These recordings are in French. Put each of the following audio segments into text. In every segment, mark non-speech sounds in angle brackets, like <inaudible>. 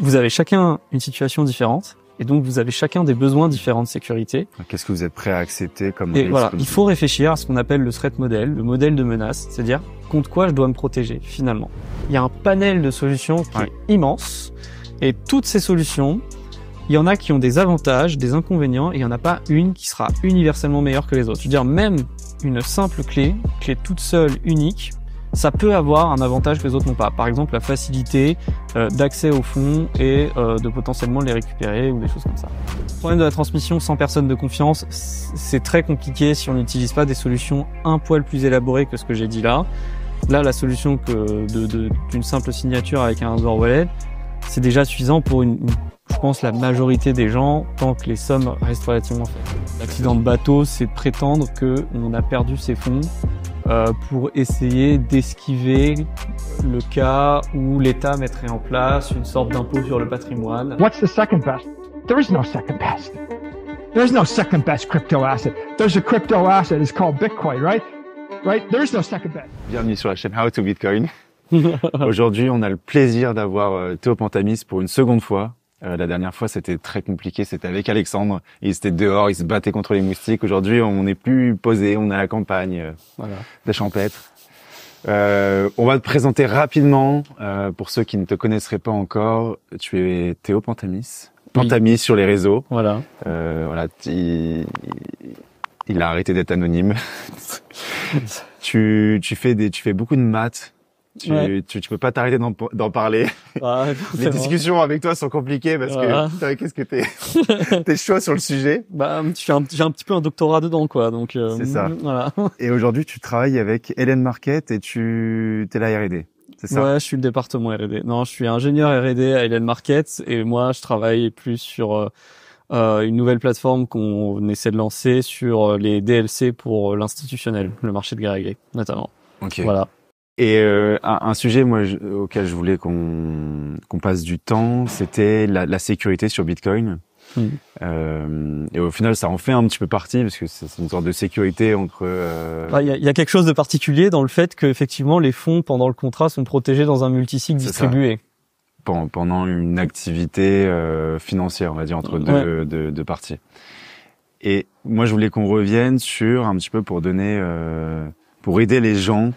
vous avez chacun une situation différente. Et donc, vous avez chacun des besoins différents de sécurité. Qu'est-ce que vous êtes prêt à accepter comme Et voilà, il faut réfléchir à ce qu'on appelle le threat model, le modèle de menace, c'est-à-dire contre quoi je dois me protéger finalement. Il y a un panel de solutions qui est immense, et toutes ces solutions, il y en a qui ont des avantages, des inconvénients, et il n'y en a pas une qui sera universellement meilleure que les autres. Je veux dire, même une simple clé, clé toute seule, unique, ça peut avoir un avantage que les autres n'ont pas. Par exemple, la facilité euh, d'accès aux fonds et euh, de potentiellement les récupérer ou des choses comme ça. Le problème de la transmission sans personne de confiance, c'est très compliqué si on n'utilise pas des solutions un poil plus élaborées que ce que j'ai dit là. Là, la solution que d'une simple signature avec un hardware c'est déjà suffisant pour une, je pense, la majorité des gens, tant que les sommes restent relativement faibles. L'accident de bateau, c'est prétendre qu'on a perdu ses fonds euh, pour essayer d'esquiver le cas où l'État mettrait en place une sorte d'impôt sur le patrimoine. What's the second best? There is no second best. There is no second best crypto asset. There's a crypto asset. It's called Bitcoin, right? Right? There is no second best. Bienvenue sur la chaîne How to Bitcoin. <laughs> Aujourd'hui, on a le plaisir d'avoir euh, Théo Pantamis pour une seconde fois euh, la dernière fois, c'était très compliqué. C'était avec Alexandre. Il était dehors, il se battait contre les moustiques. Aujourd'hui, on n'est plus posé, on est à la campagne, euh, voilà. des champêtres. Euh, on va te présenter rapidement pour ceux qui ne te connaisseraient pas encore. Tu es Théo Pantamis. Pantamis sur les réseaux. Voilà. voilà. Il, a arrêté d'être anonyme. <laughs> tu, tu fais des, tu fais beaucoup de maths. Tu, tu, peux pas t'arrêter d'en parler. Ah, <laughs> les discussions avec toi sont compliquées parce que qu'est-ce que t'es <laughs> t'es choix sur le sujet. Bah j'ai un, petit peu un doctorat dedans quoi donc. Euh, c'est ça. Voilà. Et aujourd'hui tu travailles avec Hélène Marquette et tu t'es la R&D. C'est ça. Ouais, je suis le département R&D. Non, je suis ingénieur R&D à Hélène Marquette et moi je travaille plus sur euh, euh une nouvelle plateforme qu'on essaie de lancer sur euh, les DLC pour l'institutionnel, le marché de gré à notamment. Ok. Voilà. Et euh, un sujet moi, auquel je voulais qu'on passe du temps, c'était la, sécurité sur Bitcoin. Hmm. Euh, et au final, ça en fait un petit peu partie parce que c'est une sorte de sécurité entre. Euh, il y, a, quelque chose de particulier dans le fait qu'effectivement, les fonds pendant le contrat sont protégés dans un multisig distribué. pendant une activité financière, on va dire entre deux, deux, parties. Et moi, je voulais qu'on revienne sur un petit peu pour donner, pour aider les gens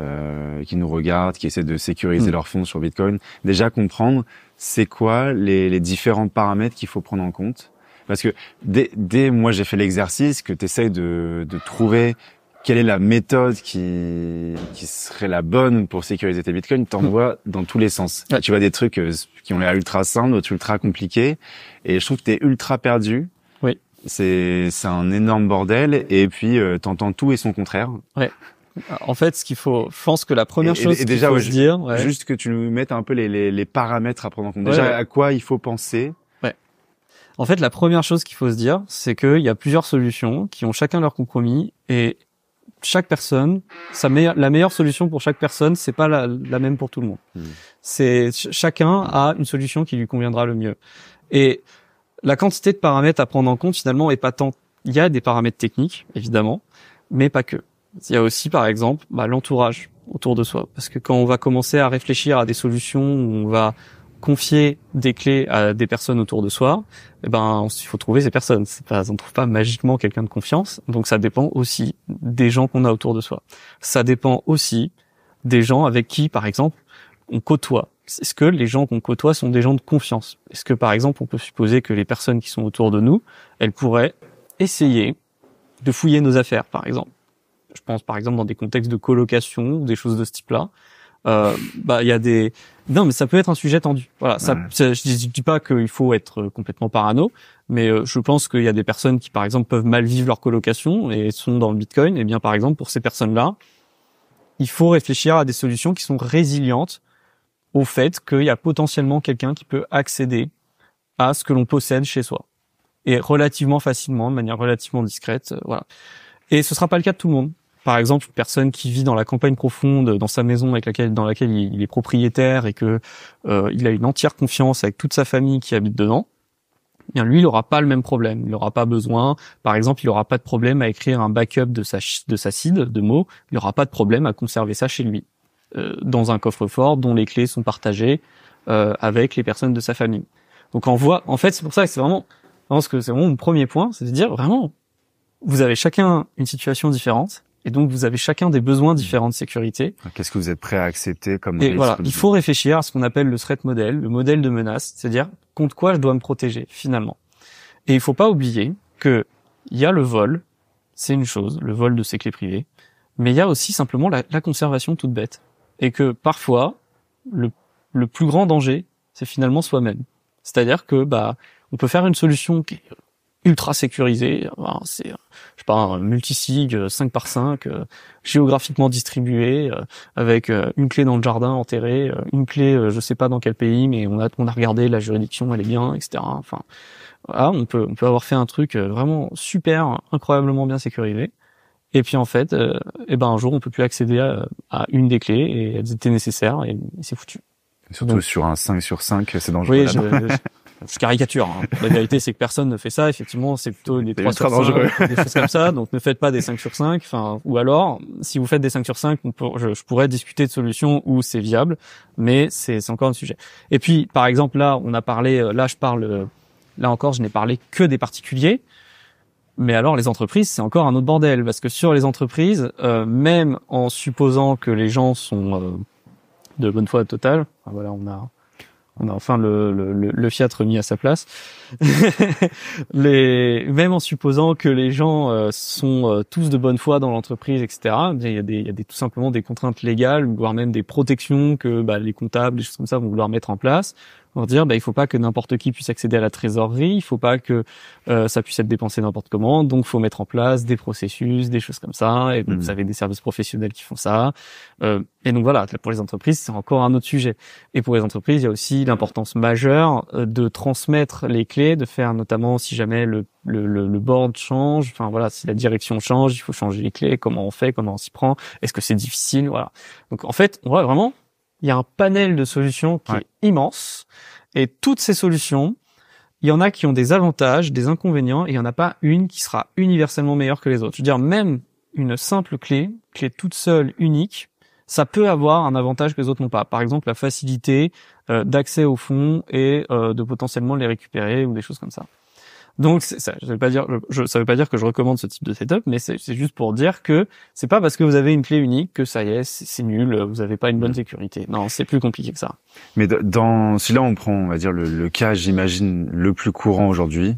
euh, qui nous regardent, qui essaient de sécuriser hmm. leurs fonds sur Bitcoin, déjà comprendre c'est quoi les, les, différents paramètres qu'il faut prendre en compte. Parce que dès, dès moi j'ai fait l'exercice que tu essayes de, de trouver quelle est la méthode qui, qui serait la bonne pour sécuriser tes bitcoins, t'en hmm. vois dans tous les sens. Tu vois des trucs euh, qui ont l'air ultra simples, d'autres ultra compliqués. Et je trouve que tu es ultra perdu. Oui. C'est, c'est un énorme bordel. Et puis, euh, tu entends tout et son contraire. Ouais. En fait, ce qu'il faut, je pense que la première chose qu'il faut dire, juste que tu nous mettes un peu les, paramètres à prendre en compte. Déjà, à quoi il faut penser. En fait, la première chose qu'il faut se dire, c'est qu'il y a plusieurs solutions qui ont chacun leur compromis et chaque personne, la meilleure solution pour chaque personne, c'est pas la, même pour tout le monde. Hmm. C'est chacun a une solution qui lui conviendra le mieux. Et la quantité de paramètres à prendre en compte finalement est pas tant. Il y a des paramètres techniques évidemment, mais pas que. Il y a aussi, par exemple, bah, l'entourage autour de soi. Parce que quand on va commencer à réfléchir à des solutions, on va confier des clés à des personnes autour de soi, eh ben il faut trouver ces personnes. On pas, on trouve pas magiquement quelqu'un de confiance. Donc ça dépend aussi des gens qu'on a autour de soi. Ça dépend aussi des gens avec qui, par exemple, on côtoie. Est-ce que les gens qu'on côtoie sont des gens de confiance Est-ce que, par exemple, on peut supposer que les personnes qui sont autour de nous, elles pourraient essayer de fouiller nos affaires, par exemple je pense par exemple dans des contextes de colocation ou des choses de ce type-là, euh, bah il y a des non mais ça peut être un sujet tendu. Voilà, ça, je, ne dis pas qu'il faut être euh, complètement parano, mais euh, je pense qu'il y a des personnes qui par exemple peuvent mal vivre leur colocation et sont dans le Bitcoin. Et eh bien par exemple pour ces personnes-là, il faut réfléchir à des solutions qui sont résilientes au fait qu'il y a potentiellement quelqu'un qui peut accéder à ce que l'on possède chez soi et relativement facilement, de manière relativement discrète. Euh, voilà. Et ce sera pas le cas de tout le monde. Par exemple, une personne qui vit dans la campagne profonde, dans sa maison avec laquelle, dans laquelle il est propriétaire et que euh, il a une entière confiance avec toute sa famille qui habite dedans, eh bien lui, il n'aura pas le même problème. Il n'aura pas besoin, par exemple, il n'aura pas de problème à écrire un backup de sa de sa seed de mots. Il n'aura pas de problème à conserver ça chez lui, euh, dans un coffre-fort dont les clés sont partagées euh, avec les personnes de sa famille. Donc on voit, en fait, c'est pour ça que c'est vraiment, je pense que c'est vraiment mon premier point, c'est de dire vraiment, vous avez chacun une situation différente. Et donc, vous avez chacun des besoins hmm. différents de sécurité. Qu'est-ce que vous êtes prêt à accepter comme et voilà, Il faut réfléchir à ce qu'on appelle le threat model, le modèle de menace, c'est-à-dire contre quoi je dois me protéger finalement. Et il faut pas oublier que il y a le vol, c'est une chose, le vol de ses clés privées, mais il y a aussi simplement la, conservation toute bête. Et que parfois, le, plus grand danger, c'est finalement soi-même. C'est-à-dire que bah, on peut faire une solution qui ultra sécurisé. c'est, je sais pas, un multisig 5 euh, par 5 euh, géographiquement distribué, euh, avec une clé dans le jardin enterrée, une clé, je sais pas dans quel pays, mais on a, on a regardé la juridiction, elle est bien, etc. Enfin, on peut, on peut avoir fait un truc vraiment super, incroyablement bien sécurisé. Et puis en fait, eh ben un jour, on peut plus accéder à, une des clés et elles étaient nécessaires et, c'est foutu. Surtout sur un 5 sur 5, c'est dangereux je caricature. Hein. La vérité, c'est que personne ne fait ça. Effectivement, c'est plutôt une 3 sur dangereux. des choses comme ça. Donc, ne faites pas des 5 sur 5. Enfin, ou alors, si vous faites des 5 sur 5, je, pourrais discuter de solutions où c'est viable, mais c'est encore un sujet. Et puis, par exemple, là, on a parlé, euh, là, je parle, euh, là encore, je n'ai parlé que des particuliers. Mais alors, les entreprises, c'est encore un autre bordel, parce que sur les entreprises, euh, même en supposant que les gens sont de bonne foi totale, voilà, on a on a enfin le, le, le, Fiat remis à sa place. <laughs> les, même en supposant que les gens euh, sont euh, tous de bonne foi dans l'entreprise, etc. Il y a, des, tout simplement des contraintes légales, voire même des protections que bah, les comptables, des choses comme ça, vont vouloir mettre en place pour dire bah, il faut pas que n'importe qui puisse accéder à la trésorerie, il faut pas que euh, ça puisse être dépensé n'importe comment, donc faut mettre en place des processus, des choses comme ça. Et mmh. vous avez des services professionnels qui font ça. Euh, et donc voilà, pour les entreprises, c'est encore un autre sujet. Et pour les entreprises, il y a aussi l'importance majeure euh, de transmettre les clés, de faire notamment si jamais le le, le, le board change, enfin voilà, si la direction change, il faut changer les clés, comment on fait, comment on s'y prend, est-ce que c'est difficile, voilà. Donc en fait, on voit vraiment il y a un panel de solutions qui est immense. Et toutes ces solutions, il y en a qui ont des avantages, des inconvénients, et il n'y en a pas une qui sera universellement meilleure que les autres. Je veux dire, même une simple clé, clé toute seule, unique, ça peut avoir un avantage que les autres n'ont pas. Par exemple, la facilité euh, d'accès au fonds et euh, de potentiellement les récupérer ou des choses comme ça. Donc ça, je vais pas dire, je, ça veut pas dire que je recommande ce type de setup, mais c'est juste pour dire que c'est pas parce que vous avez une clé unique que ça y est, c'est nul, vous n'avez pas une bonne sécurité. Non, c'est plus compliqué que ça. Mais dans si là on prend, on va dire le, cas, j'imagine le plus courant aujourd'hui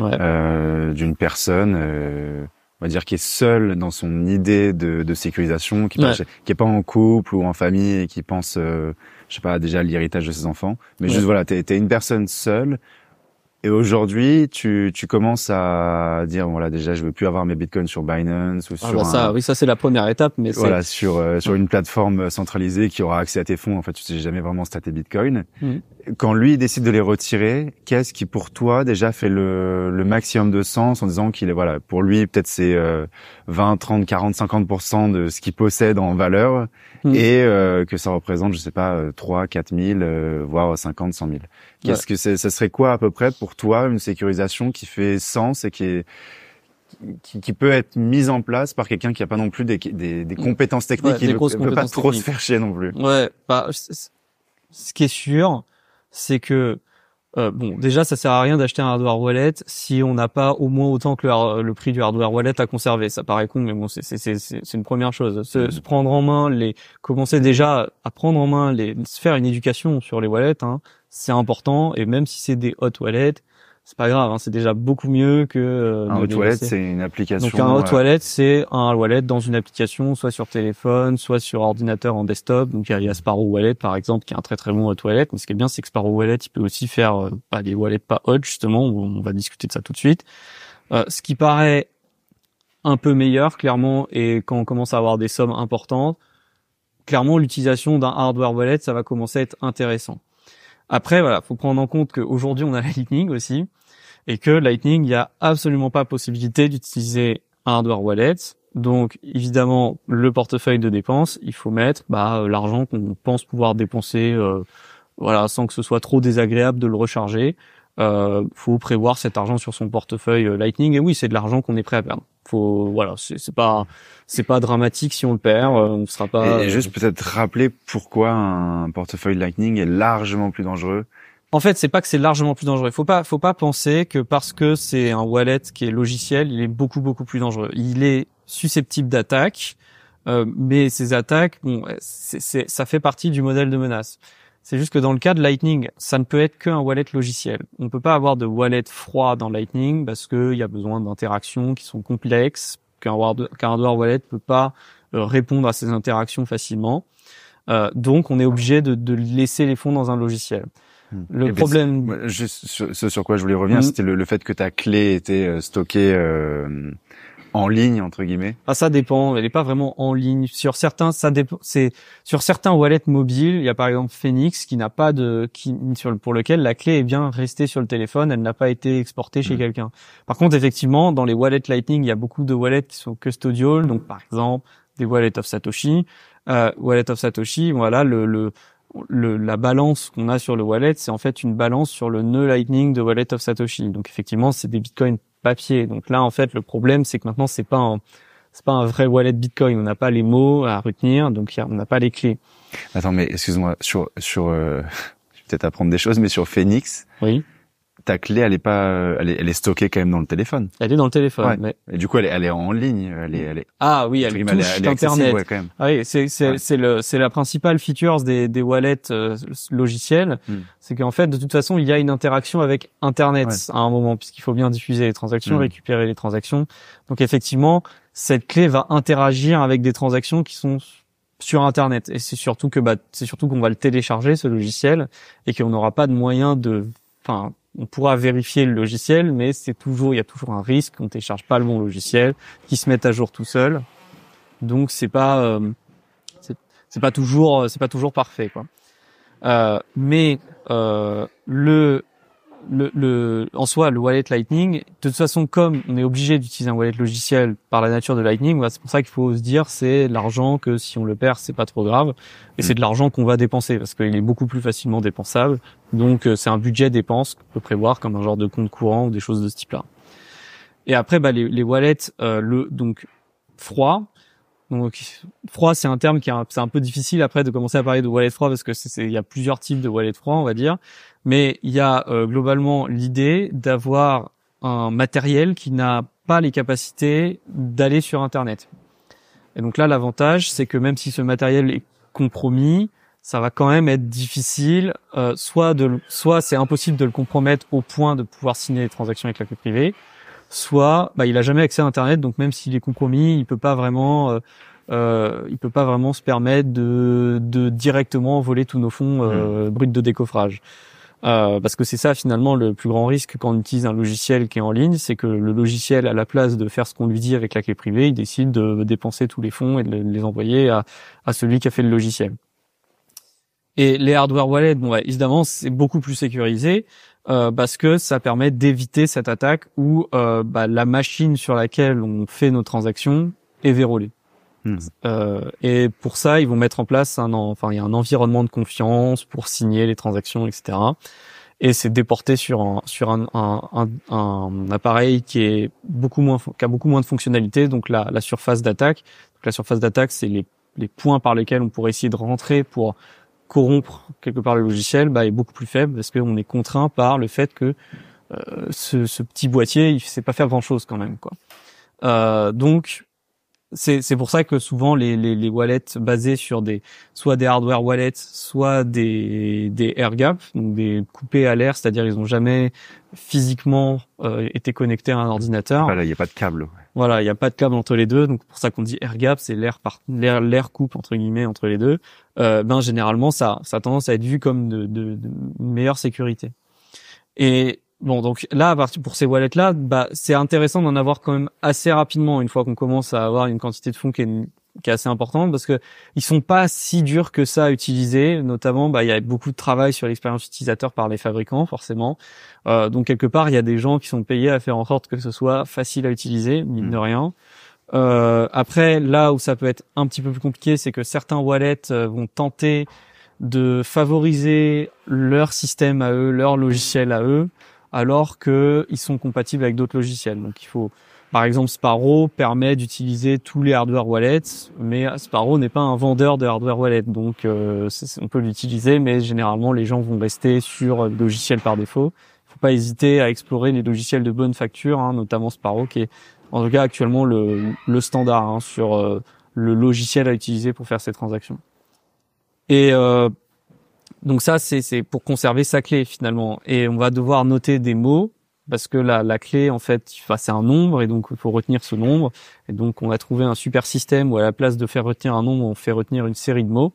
euh, d'une personne. Euh, on va dire qui est seule dans son idée de, de sécurisation, qui, qui est pas en couple ou en famille et qui pense, euh, je sais pas, déjà à l'héritage de ses enfants. Mais juste voilà, t'es es une personne seule et aujourd'hui, tu, tu commences à dire voilà déjà je veux plus avoir mes bitcoins sur Binance ou ah, sur bah ça oui ça c'est la première étape mais voilà sur euh, sur une plateforme centralisée qui aura accès à tes fonds en fait tu sais jamais vraiment si Bitcoin mm. Quand lui décide de les retirer, qu'est-ce qui pour toi déjà fait le, le maximum de sens en disant qu'il est voilà pour lui peut-être c'est 20 30 40 50 de ce qu'il possède en valeur mm. et euh, que ça représente je sais pas 3 4 000 voire 50 100 000. Qu'est-ce que c'est Ça serait quoi à peu près pour toi une sécurisation qui fait sens et qui est qui, peut être mise en place par quelqu'un qui a pas non plus des, mm. compétences techniques, et qui ne peut pas trop se faire chier non plus. Ouais, bah, ce qui est sûr, c'est que euh, bon, déjà, ça sert à rien d'acheter un hardware wallet si on n'a pas au moins autant que le, prix du hardware wallet à conserver. Ça paraît con, mais bon, c'est une première chose. Se, mm. se, prendre en main les, commencer déjà à prendre en main les, se faire une éducation sur les wallets, hein, c'est important. Et même si c'est des hot wallets, c'est pas grave, hein, c'est déjà beaucoup mieux que euh, un wallet. C'est une application. Donc un hot wallet, c'est un wallet dans une application, soit sur téléphone, soit sur ordinateur en desktop. Donc il y a Sparrow Wallet par exemple, qui est un très très bon hot wallet. Mais ce qui est bien, c'est que Sparrow Wallet, il peut aussi faire euh, pas des wallets pas hot justement. On va discuter de ça tout de suite. Euh, ce qui paraît un peu meilleur, clairement, et quand on commence à avoir des sommes importantes, clairement l'utilisation d'un hardware wallet, ça va commencer à être intéressant. Après, voilà, faut prendre en compte qu'aujourd'hui on a la Lightning aussi et que Lightning, il n'y a absolument pas possibilité d'utiliser un hardware wallet. Donc évidemment, le portefeuille de dépenses, il faut mettre bah, euh, l'argent qu'on pense pouvoir dépenser, euh, voilà, sans que ce soit trop désagréable de le recharger. Euh, faut prévoir cet argent sur son portefeuille euh, Lightning. Et oui, c'est de l'argent qu'on est prêt à perdre. Faut, voilà, c'est pas, c'est pas dramatique si on le perd. On sera pas. juste peut-être rappeler pourquoi un portefeuille Lightning est largement plus dangereux en fait, c'est pas que c'est largement plus dangereux. Faut pas, faut pas penser que parce que c'est un wallet qui est logiciel, il est beaucoup beaucoup plus dangereux. Il est susceptible d'attaques, euh, mais ces attaques, bon, ça fait partie du modèle de menace. C'est juste que dans le cas de Lightning, ça ne peut être qu'un wallet logiciel. On ne peut pas avoir de wallet froid dans Lightning parce qu'il y a besoin d'interactions qui sont complexes, qu'un hardware wallet ne peut pas euh, répondre à ces interactions facilement. Euh, donc, on est obligé de, de, laisser les fonds dans un logiciel. Le problème, ce sur quoi je voulais revenir, mm. c'était le, fait que ta clé était euh, stockée. Euh, en ligne entre guillemets Ah ça dépend, elle n'est pas vraiment en ligne. Sur certains ça dépend c'est sur certains wallets mobiles, il y a par exemple Phoenix qui n'a pas de qui sur pour lequel la clé est bien restée sur le téléphone, elle n'a pas été exportée chez mm. quelqu'un. Par contre effectivement, dans les wallets Lightning, il y a beaucoup de wallets qui sont custodial, donc par exemple des wallets of Satoshi, euh, wallet of Satoshi, voilà le, le le, la balance qu'on a sur le wallet, c'est en fait une balance sur le nœud Lightning de Wallet of Satoshi. Donc effectivement, c'est des bitcoins papier. Donc là, en fait, le problème, c'est que maintenant, c'est pas un, c'est pas un vrai wallet Bitcoin. On n'a pas les mots à retenir, donc on n'a pas les clés. Attends, mais excuse-moi sur sur, euh, <laughs> je vais peut-être apprendre des choses, mais sur Phoenix. Oui ta clé, elle est pas, euh, elle est, elle est, stockée quand même dans le téléphone. Elle est dans le téléphone. Et du coup, elle est, elle est en ligne. Elle est, elle est... Ah oui, elle touche elle, internet. Ah oui, c'est c'est c'est le c'est la principale feature des des wallets euh, logiciels, hmm. c'est qu'en fait, de toute façon, il y a une interaction avec internet à un moment, puisqu'il faut bien diffuser les transactions, hmm. récupérer les transactions. Donc effectivement, cette clé va interagir avec des transactions qui sont sur internet et c'est surtout que bah c'est surtout qu'on va le télécharger ce logiciel et qu'on n'aura pas de moyen de on pourra vérifier le logiciel, mais c'est toujours, il y a toujours un risque qu'on ne télécharge pas le bon logiciel, qui se mette à jour tout seul. Donc c'est pas, euh, c'est pas toujours, euh, c'est pas toujours parfait, quoi. Euh, mais le le, le, en soi, le wallet Lightning, de toute façon, comme on est obligé d'utiliser un wallet logiciel par la nature de Lightning, bah, c'est pour ça qu'il faut se dire c'est l'argent que si on le perd, c'est pas trop grave, et c'est mm. de l'argent qu'on va dépenser parce qu'il est beaucoup plus facilement dépensable. Donc euh, c'est un budget dépense qu'on peut prévoir comme un genre de compte courant ou des choses de ce type-là. Et après, bah, les, les wallets, euh, le donc froid. Donc froid, c'est un terme qui est un, un peu difficile après de commencer à parler de wallet froid parce que il y a plusieurs types de wallet froid, on va dire mais il y a euh, globalement l'idée d'avoir un matériel qui n'a pas les capacités d'aller sur Internet. Et donc là, l'avantage, c'est que même si ce matériel est compromis, ça va quand même être difficile, euh, soit c'est impossible de le compromettre au point de pouvoir signer des transactions avec la clé privée, soit bah, il a jamais accès à Internet, donc même s'il est compromis, il peut pas vraiment euh, euh il peut pas vraiment se permettre de, directement voler tous nos fonds euh, hmm. bruts de décoffrage. Euh, parce que c'est ça finalement le plus grand risque quand on utilise un logiciel qui est en ligne, c'est que le logiciel, à la place de faire ce qu'on lui dit avec la clé privée, il décide de dépenser tous les fonds et de les envoyer à, celui qui a fait le logiciel. Et les hardware wallets, bon, bah, évidemment, c'est beaucoup plus sécurisé euh, parce que ça permet d'éviter cette attaque où euh, bah, la machine sur laquelle on fait nos transactions est verrouillée. Mm. Euh, et pour ça, ils vont mettre en place un, enfin, il y a un environnement de confiance pour signer les transactions, etc. Et c'est déporté sur un sur un, un, un, appareil qui est beaucoup moins qui a beaucoup moins de fonctionnalités, donc la, la surface d'attaque. la surface d'attaque, c'est les, les points par lesquels on pourrait essayer de rentrer pour corrompre quelque part le logiciel, bah, est beaucoup plus faible parce qu'on est contraint par le fait que euh, ce, ce, petit boîtier, il sait pas faire grand chose quand même, quoi. Euh, donc c'est pour ça que souvent les, les, les wallets basés sur des soit des hardware wallets, soit des des gap donc des coupés à l'air, c'est-à-dire ils n'ont jamais physiquement euh, été connectés à un ordinateur. Voilà, il n'y a pas de câble. Voilà, il n'y a pas de câble entre les deux, donc pour ça qu'on dit air gap c'est l'air par l'air coupe entre guillemets entre les deux. Euh, ben généralement ça ça a tendance à être vu comme de, de meilleure sécurité. Et Bon, donc là, pour ces wallets-là, bah, c'est intéressant d'en avoir quand même assez rapidement une fois qu'on commence à avoir une quantité de fonds qui est, qui est assez importante parce que ils sont pas si durs que ça à utiliser. Notamment, bah, il y a beaucoup de travail sur l'expérience utilisateur par les fabricants, forcément. Euh, donc quelque part, il y a des gens qui sont payés à faire en sorte que ce soit facile à utiliser, mine mm. de rien. Euh, après, là où ça peut être un petit peu plus compliqué, c'est que certains wallets euh, vont tenter de favoriser leur système à eux, leur logiciel à eux, alors qu'ils sont compatibles avec d'autres logiciels. Donc il faut, par exemple, Sparrow permet d'utiliser tous les hardware wallets, mais Sparrow n'est pas un vendeur de hardware wallet, donc euh, on peut l'utiliser, mais généralement les gens vont rester sur le logiciel par défaut. Il faut pas hésiter à explorer les logiciels de bonne facture, hein, notamment Sparrow, qui est en tout cas actuellement le, le standard hein, sur euh, le logiciel à utiliser pour faire ces transactions. Et euh, donc ça, c'est pour conserver sa clé finalement. Et on va devoir noter des mots parce que la, la clé, en fait, c'est un nombre et donc il faut retenir ce nombre. Et donc on a trouvé un super système où à la place de faire retenir un nombre, on fait retenir une série de mots.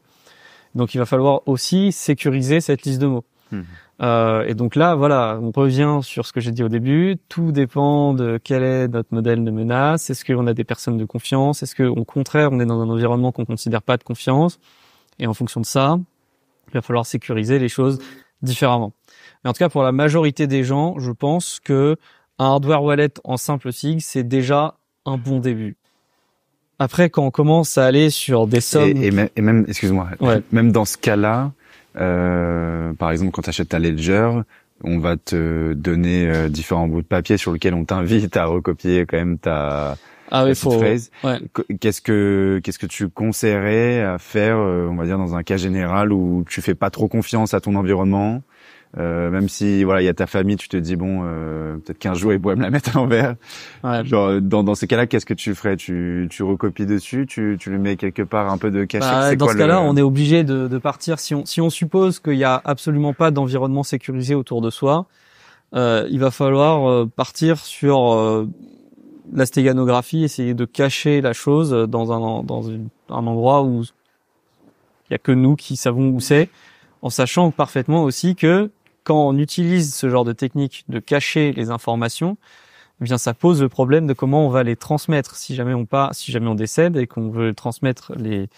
Donc il va falloir aussi sécuriser cette liste de mots. Hmm. Euh, et donc là, voilà, on revient sur ce que j'ai dit au début. Tout dépend de quel est notre modèle de menace. Est-ce qu'on a des personnes de confiance Est-ce qu'au contraire, on est dans un environnement qu'on considère pas de confiance Et en fonction de ça, il va falloir sécuriser les choses différemment. Mais en tout cas, pour la majorité des gens, je pense que un hardware wallet en simple SIG, c'est déjà un bon début. Après, quand on commence à aller sur des sommes... Et, même, excuse-moi, même dans ce cas-là, euh, par exemple, quand tu achètes ta Ledger, on va te donner euh, différents bouts de papier sur lesquels on t'invite à recopier quand même ta ah Qu'est-ce que qu'est-ce que tu conseillerais à faire, euh, on va dire dans un cas général où tu fais pas trop confiance à ton environnement, euh, même si voilà il y a ta famille, tu te dis bon euh, peut-être qu'un jour <laughs> ils pourraient me la mettre à l'envers. Ouais. Genre dans dans ces cas-là, qu'est-ce que tu ferais Tu tu recopies dessus, tu tu le mets quelque part un peu de cachet. Bah, dans ce cas-là, on est obligé de, de partir si on si on suppose qu'il y a absolument pas d'environnement sécurisé autour de soi. Euh, il va falloir euh, partir sur euh, la stéganographie, essayer de cacher la chose dans un dans un endroit où il y a que nous qui savons où c'est, en sachant parfaitement aussi que quand on utilise ce genre de technique de cacher les informations, eh bien ça pose le problème de comment on va les transmettre si jamais on pas si jamais on décède et qu'on veut transmettre les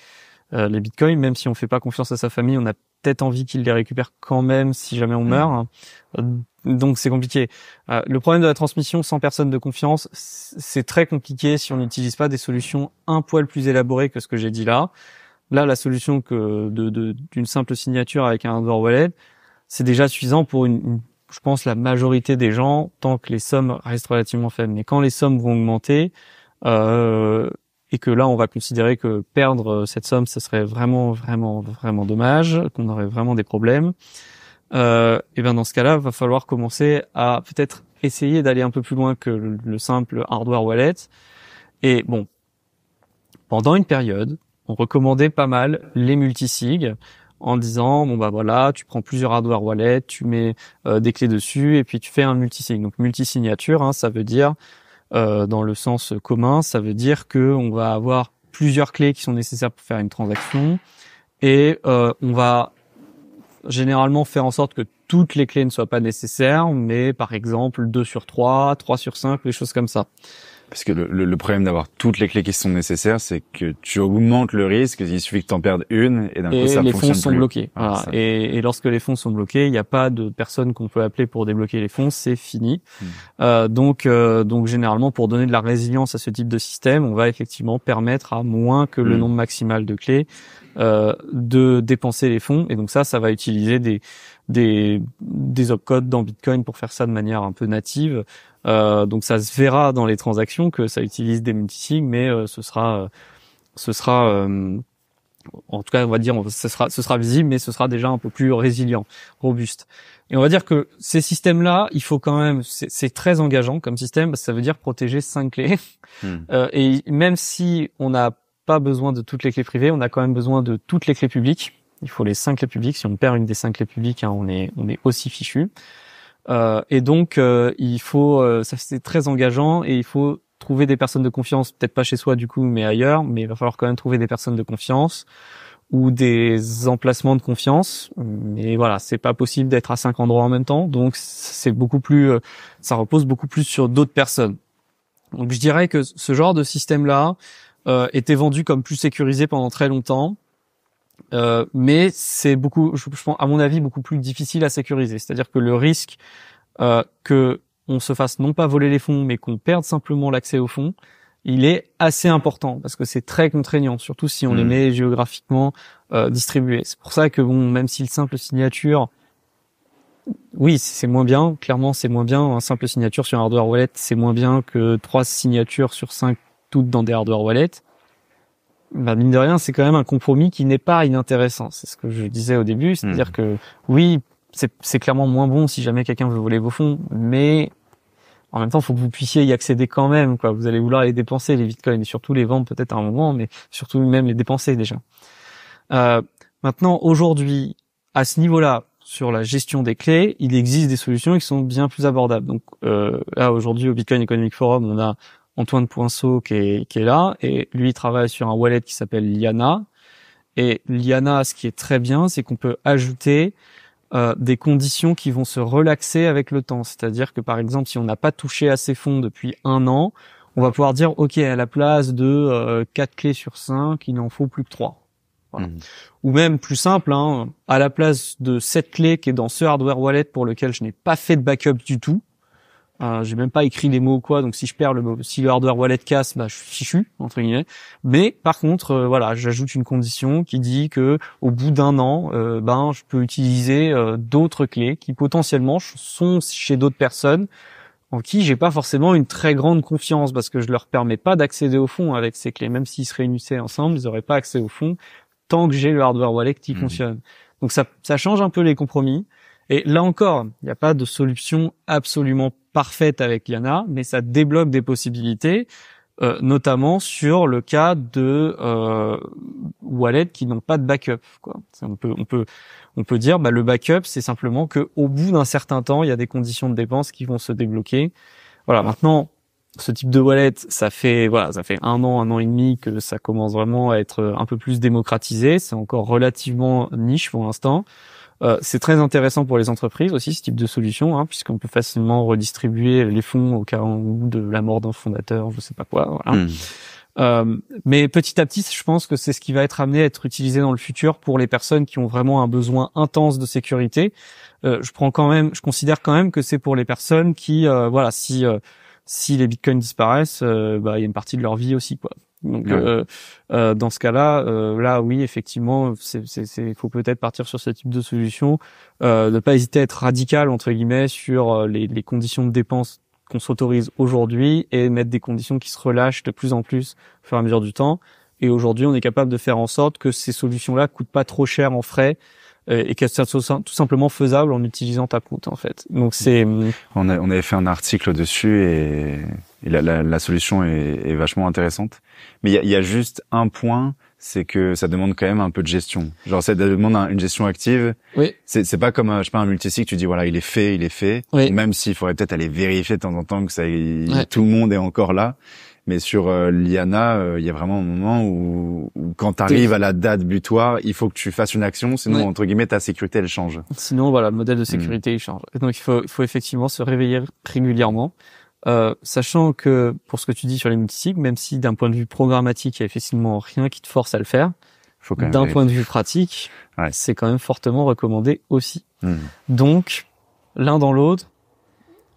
euh, les bitcoins, même si on fait pas confiance à sa famille, on a peut-être envie qu'il les récupère quand même si jamais on mm. meurt. Hein. Euh, donc c'est compliqué. Euh, le problème de la transmission sans personne de confiance, c'est très compliqué si on n'utilise pas des solutions un poil plus élaborées que ce que j'ai dit là. Là, la solution que d'une simple signature avec un hardware wallet, c'est déjà suffisant pour je pense, la majorité des gens, tant que les sommes restent relativement faibles. Mais quand les sommes vont augmenter, euh, et que là on va considérer que perdre euh, cette somme ça serait vraiment vraiment vraiment dommage qu'on aurait vraiment des problèmes euh, et bien dans ce cas-là va falloir commencer à peut-être essayer d'aller un peu plus loin que le, simple hardware wallet et bon pendant une période on recommandait pas mal les multisig en disant bon bah voilà tu prends plusieurs hardware wallets tu mets euh, des clés dessus et puis tu fais un multisig. donc multisignature hein, ça veut dire euh, dans le sens commun, ça veut dire que on va avoir plusieurs clés qui sont nécessaires pour faire une transaction et euh, on va généralement faire en sorte que toutes les clés ne soient pas nécessaires, mais par exemple 2 sur 3, 3 sur 5, des choses comme ça. Parce que le, le, problème d'avoir toutes les clés qui sont nécessaires, c'est que tu augmentes le risque. Il suffit que tu en perdes une et d'un coup ça les fonds sont plus. bloqués. Et, et, lorsque les fonds sont bloqués, il n'y a pas de personne qu'on peut appeler pour débloquer les fonds. C'est fini. Hmm. Euh, donc, euh, donc généralement, pour donner de la résilience à ce type de système, on va effectivement permettre à moins que le hmm. nombre maximal de clés euh, de dépenser les fonds. Et donc ça, ça va utiliser des des des opcodes dans Bitcoin pour faire ça de manière un peu native. Euh, donc ça se verra dans les transactions que ça utilise des multisig, mais euh, ce sera ce sera en tout cas, on va dire, ce sera, ce sera visible, mais ce sera déjà un peu plus résilient, robuste. Et on va dire que ces systèmes-là, il faut quand même, c'est très engageant comme système, parce que ça veut dire protéger cinq clés. Hmm. et même si on a pas besoin de toutes les clés privées, on a quand même besoin de toutes les clés publiques. Il faut les cinq clés publiques. Si on perd une des cinq clés publiques, hein, on est on est aussi fichu. Euh, et donc euh, il faut, euh, ça c'est très engageant et il faut trouver des personnes de confiance, peut-être pas chez soi du coup, mais ailleurs. Mais il va falloir quand même trouver des personnes de confiance ou des emplacements de confiance. Mais voilà, c'est pas possible d'être à cinq endroits en même temps. Donc c'est beaucoup plus, ça repose beaucoup plus sur d'autres personnes. Donc je dirais que ce genre de système là euh, était vendu comme plus sécurisé pendant très longtemps. Euh, mais c'est beaucoup, je, pense, à mon avis, beaucoup plus difficile à sécuriser. C'est-à-dire que le risque euh, que on se fasse non pas voler les fonds, mais qu'on perde simplement l'accès aux fonds, il est assez important parce que c'est très contraignant, surtout si on les mm. met géographiquement euh, distribués. C'est pour ça que bon, même si le simple signature, oui, c'est moins bien. Clairement, c'est moins bien. Un simple signature sur un hardware wallet, c'est moins bien que trois signatures sur cinq toutes dans des hardware wallets, bah mine de rien, c'est quand même un compromis qui n'est pas inintéressant. C'est ce que je disais au début, c'est-à-dire hmm. que oui, c'est clairement moins bon si jamais quelqu'un veut voler vos fonds, mais en même temps, faut que vous puissiez y accéder quand même. Quoi. Vous allez vouloir les dépenser, les bitcoins, et surtout les vendre peut-être à un moment, mais surtout même les dépenser déjà. Euh, maintenant, aujourd'hui, à ce niveau-là, sur la gestion des clés, il existe des solutions qui sont bien plus abordables. Donc euh, là, aujourd'hui, au Bitcoin Economic Forum, on a Antoine Poinceau qui est, qui est là et lui il travaille sur un wallet qui s'appelle Liana. Et Liana, ce qui est très bien, c'est qu'on peut ajouter euh, des conditions qui vont se relaxer avec le temps. C'est-à-dire que par exemple, si on n'a pas touché à ces fonds depuis un an, on va pouvoir dire OK, à la place de euh, quatre clés sur 5, il n'en faut plus que trois. Mmh. Ou même plus simple, hein, à la place de cette clé qui est dans ce hardware wallet pour lequel je n'ai pas fait de backup du tout, euh, j'ai même pas écrit les mots ou quoi, donc si je perds le si le hardware wallet casse, bah je suis fichu entre guillemets. Mais par contre, euh, voilà, j'ajoute une condition qui dit que au bout d'un an, euh, ben je peux utiliser euh, d'autres clés qui potentiellement sont chez d'autres personnes en qui j'ai pas forcément une très grande confiance parce que je leur permets pas d'accéder au fond avec ces clés, même s'ils se réunissaient ensemble, ils auraient pas accès au fond tant que j'ai le hardware wallet qui mhm. fonctionne. Donc ça ça change un peu les compromis. Et là encore, il n'y a pas de solution absolument parfaite avec Yana, mais ça débloque des possibilités, euh, notamment sur le cas de euh, wallets qui n'ont pas de backup. Quoi. On peut, on peut, on peut dire, bah, le backup, c'est simplement qu'au bout d'un certain temps, il y a des conditions de dépense qui vont se débloquer. Voilà. Maintenant, ce type de wallet, ça fait voilà, ça fait un an, un an et demi que ça commence vraiment à être un peu plus démocratisé. C'est encore relativement niche pour l'instant. Euh, c'est très intéressant pour les entreprises aussi ce type de solution, hein, puisqu'on peut facilement redistribuer les fonds au cas où de la mort d'un fondateur, je sais pas quoi. Hmm. Euh, mais petit à petit, je pense que c'est ce qui va être amené à être utilisé dans le futur pour les personnes qui ont vraiment un besoin intense de sécurité. Euh, je prends quand même, je considère quand même que c'est pour les personnes qui, voilà, si si les bitcoins disparaissent, bah, il y a une partie de leur vie aussi quoi. Donc euh, euh, dans ce cas-là, euh, là oui, effectivement, c'est faut peut-être partir sur ce type de solution, ne pas hésiter à être radical entre guillemets sur les, les conditions de dépenses qu'on s'autorise aujourd'hui et mettre des conditions qui se relâchent de plus en plus au fur et à mesure du temps. Et aujourd'hui, on est capable de faire en sorte que ces solutions-là coûtent pas trop cher en frais euh, et que c'est tout simplement faisable en utilisant ta compte en fait. Donc c'est mm. hum, on, avait fait un article au dessus et, la, solution est, vachement intéressante. Mais il y a, juste un point, c'est que ça demande quand même un peu de gestion. Genre ça demande une gestion active. Oui. C'est pas comme je sais pas un multisig, tu dis voilà il est fait, il est fait. Même s'il faudrait peut-être aller vérifier de temps en temps que tout le monde est encore là. Mais sur euh, Liana, euh, il y a vraiment un moment où, quand tu arrives à la date butoir, il faut que tu fasses une action, sinon, entre guillemets, ta sécurité, elle change. Sinon, voilà, le modèle de hmm. sécurité, il change. donc, il faut, il faut effectivement se réveiller régulièrement. Euh, sachant que pour ce que tu dis sur les multisigs, même si d'un point de vue programmatique, il y a effectivement rien qui te force à le faire, d'un point de vue pratique, ouais. c'est quand même fortement recommandé aussi. Hmm. Donc, l'un dans l'autre,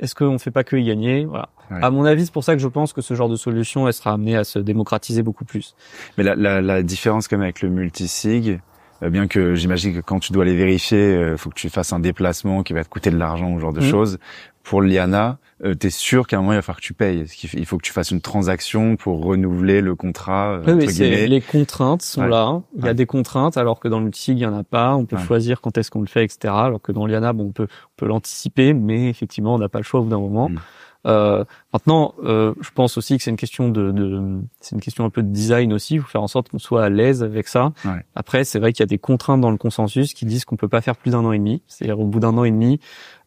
est-ce qu'on ne fait pas que y gagner À mon avis, c'est pour ça que je pense que ce genre de solution, elle sera amenée à se démocratiser beaucoup plus. Mais la, la différence quand même avec le multisig, euh, bien que j'imagine que quand tu dois aller vérifier, il euh, faut que tu fasses un déplacement qui va te coûter de l'argent, ce genre de mm. choses. Pour l'IANA, euh, tu es sûr qu'à un moment, il va falloir que tu payes. Il faut que tu fasses une transaction pour renouveler le contrat. Oui, entre les contraintes sont là. Il y a des contraintes, alors que dans l'outil, il n'y en a pas. On peut choisir quand est-ce qu'on le fait, etc. Alors que dans l'IANA, bon, on peut, on peut l'anticiper, mais effectivement, on n'a pas le choix au bout d'un moment. Mm. Euh, maintenant, euh, je pense aussi que c'est une question de, de c'est une question un peu de design aussi, faut faire en sorte qu'on soit à l'aise avec ça. Après, c'est vrai qu'il y a des contraintes dans le consensus qui disent qu'on peut pas faire plus d'un an et demi. C'est-à-dire au bout d'un an et demi,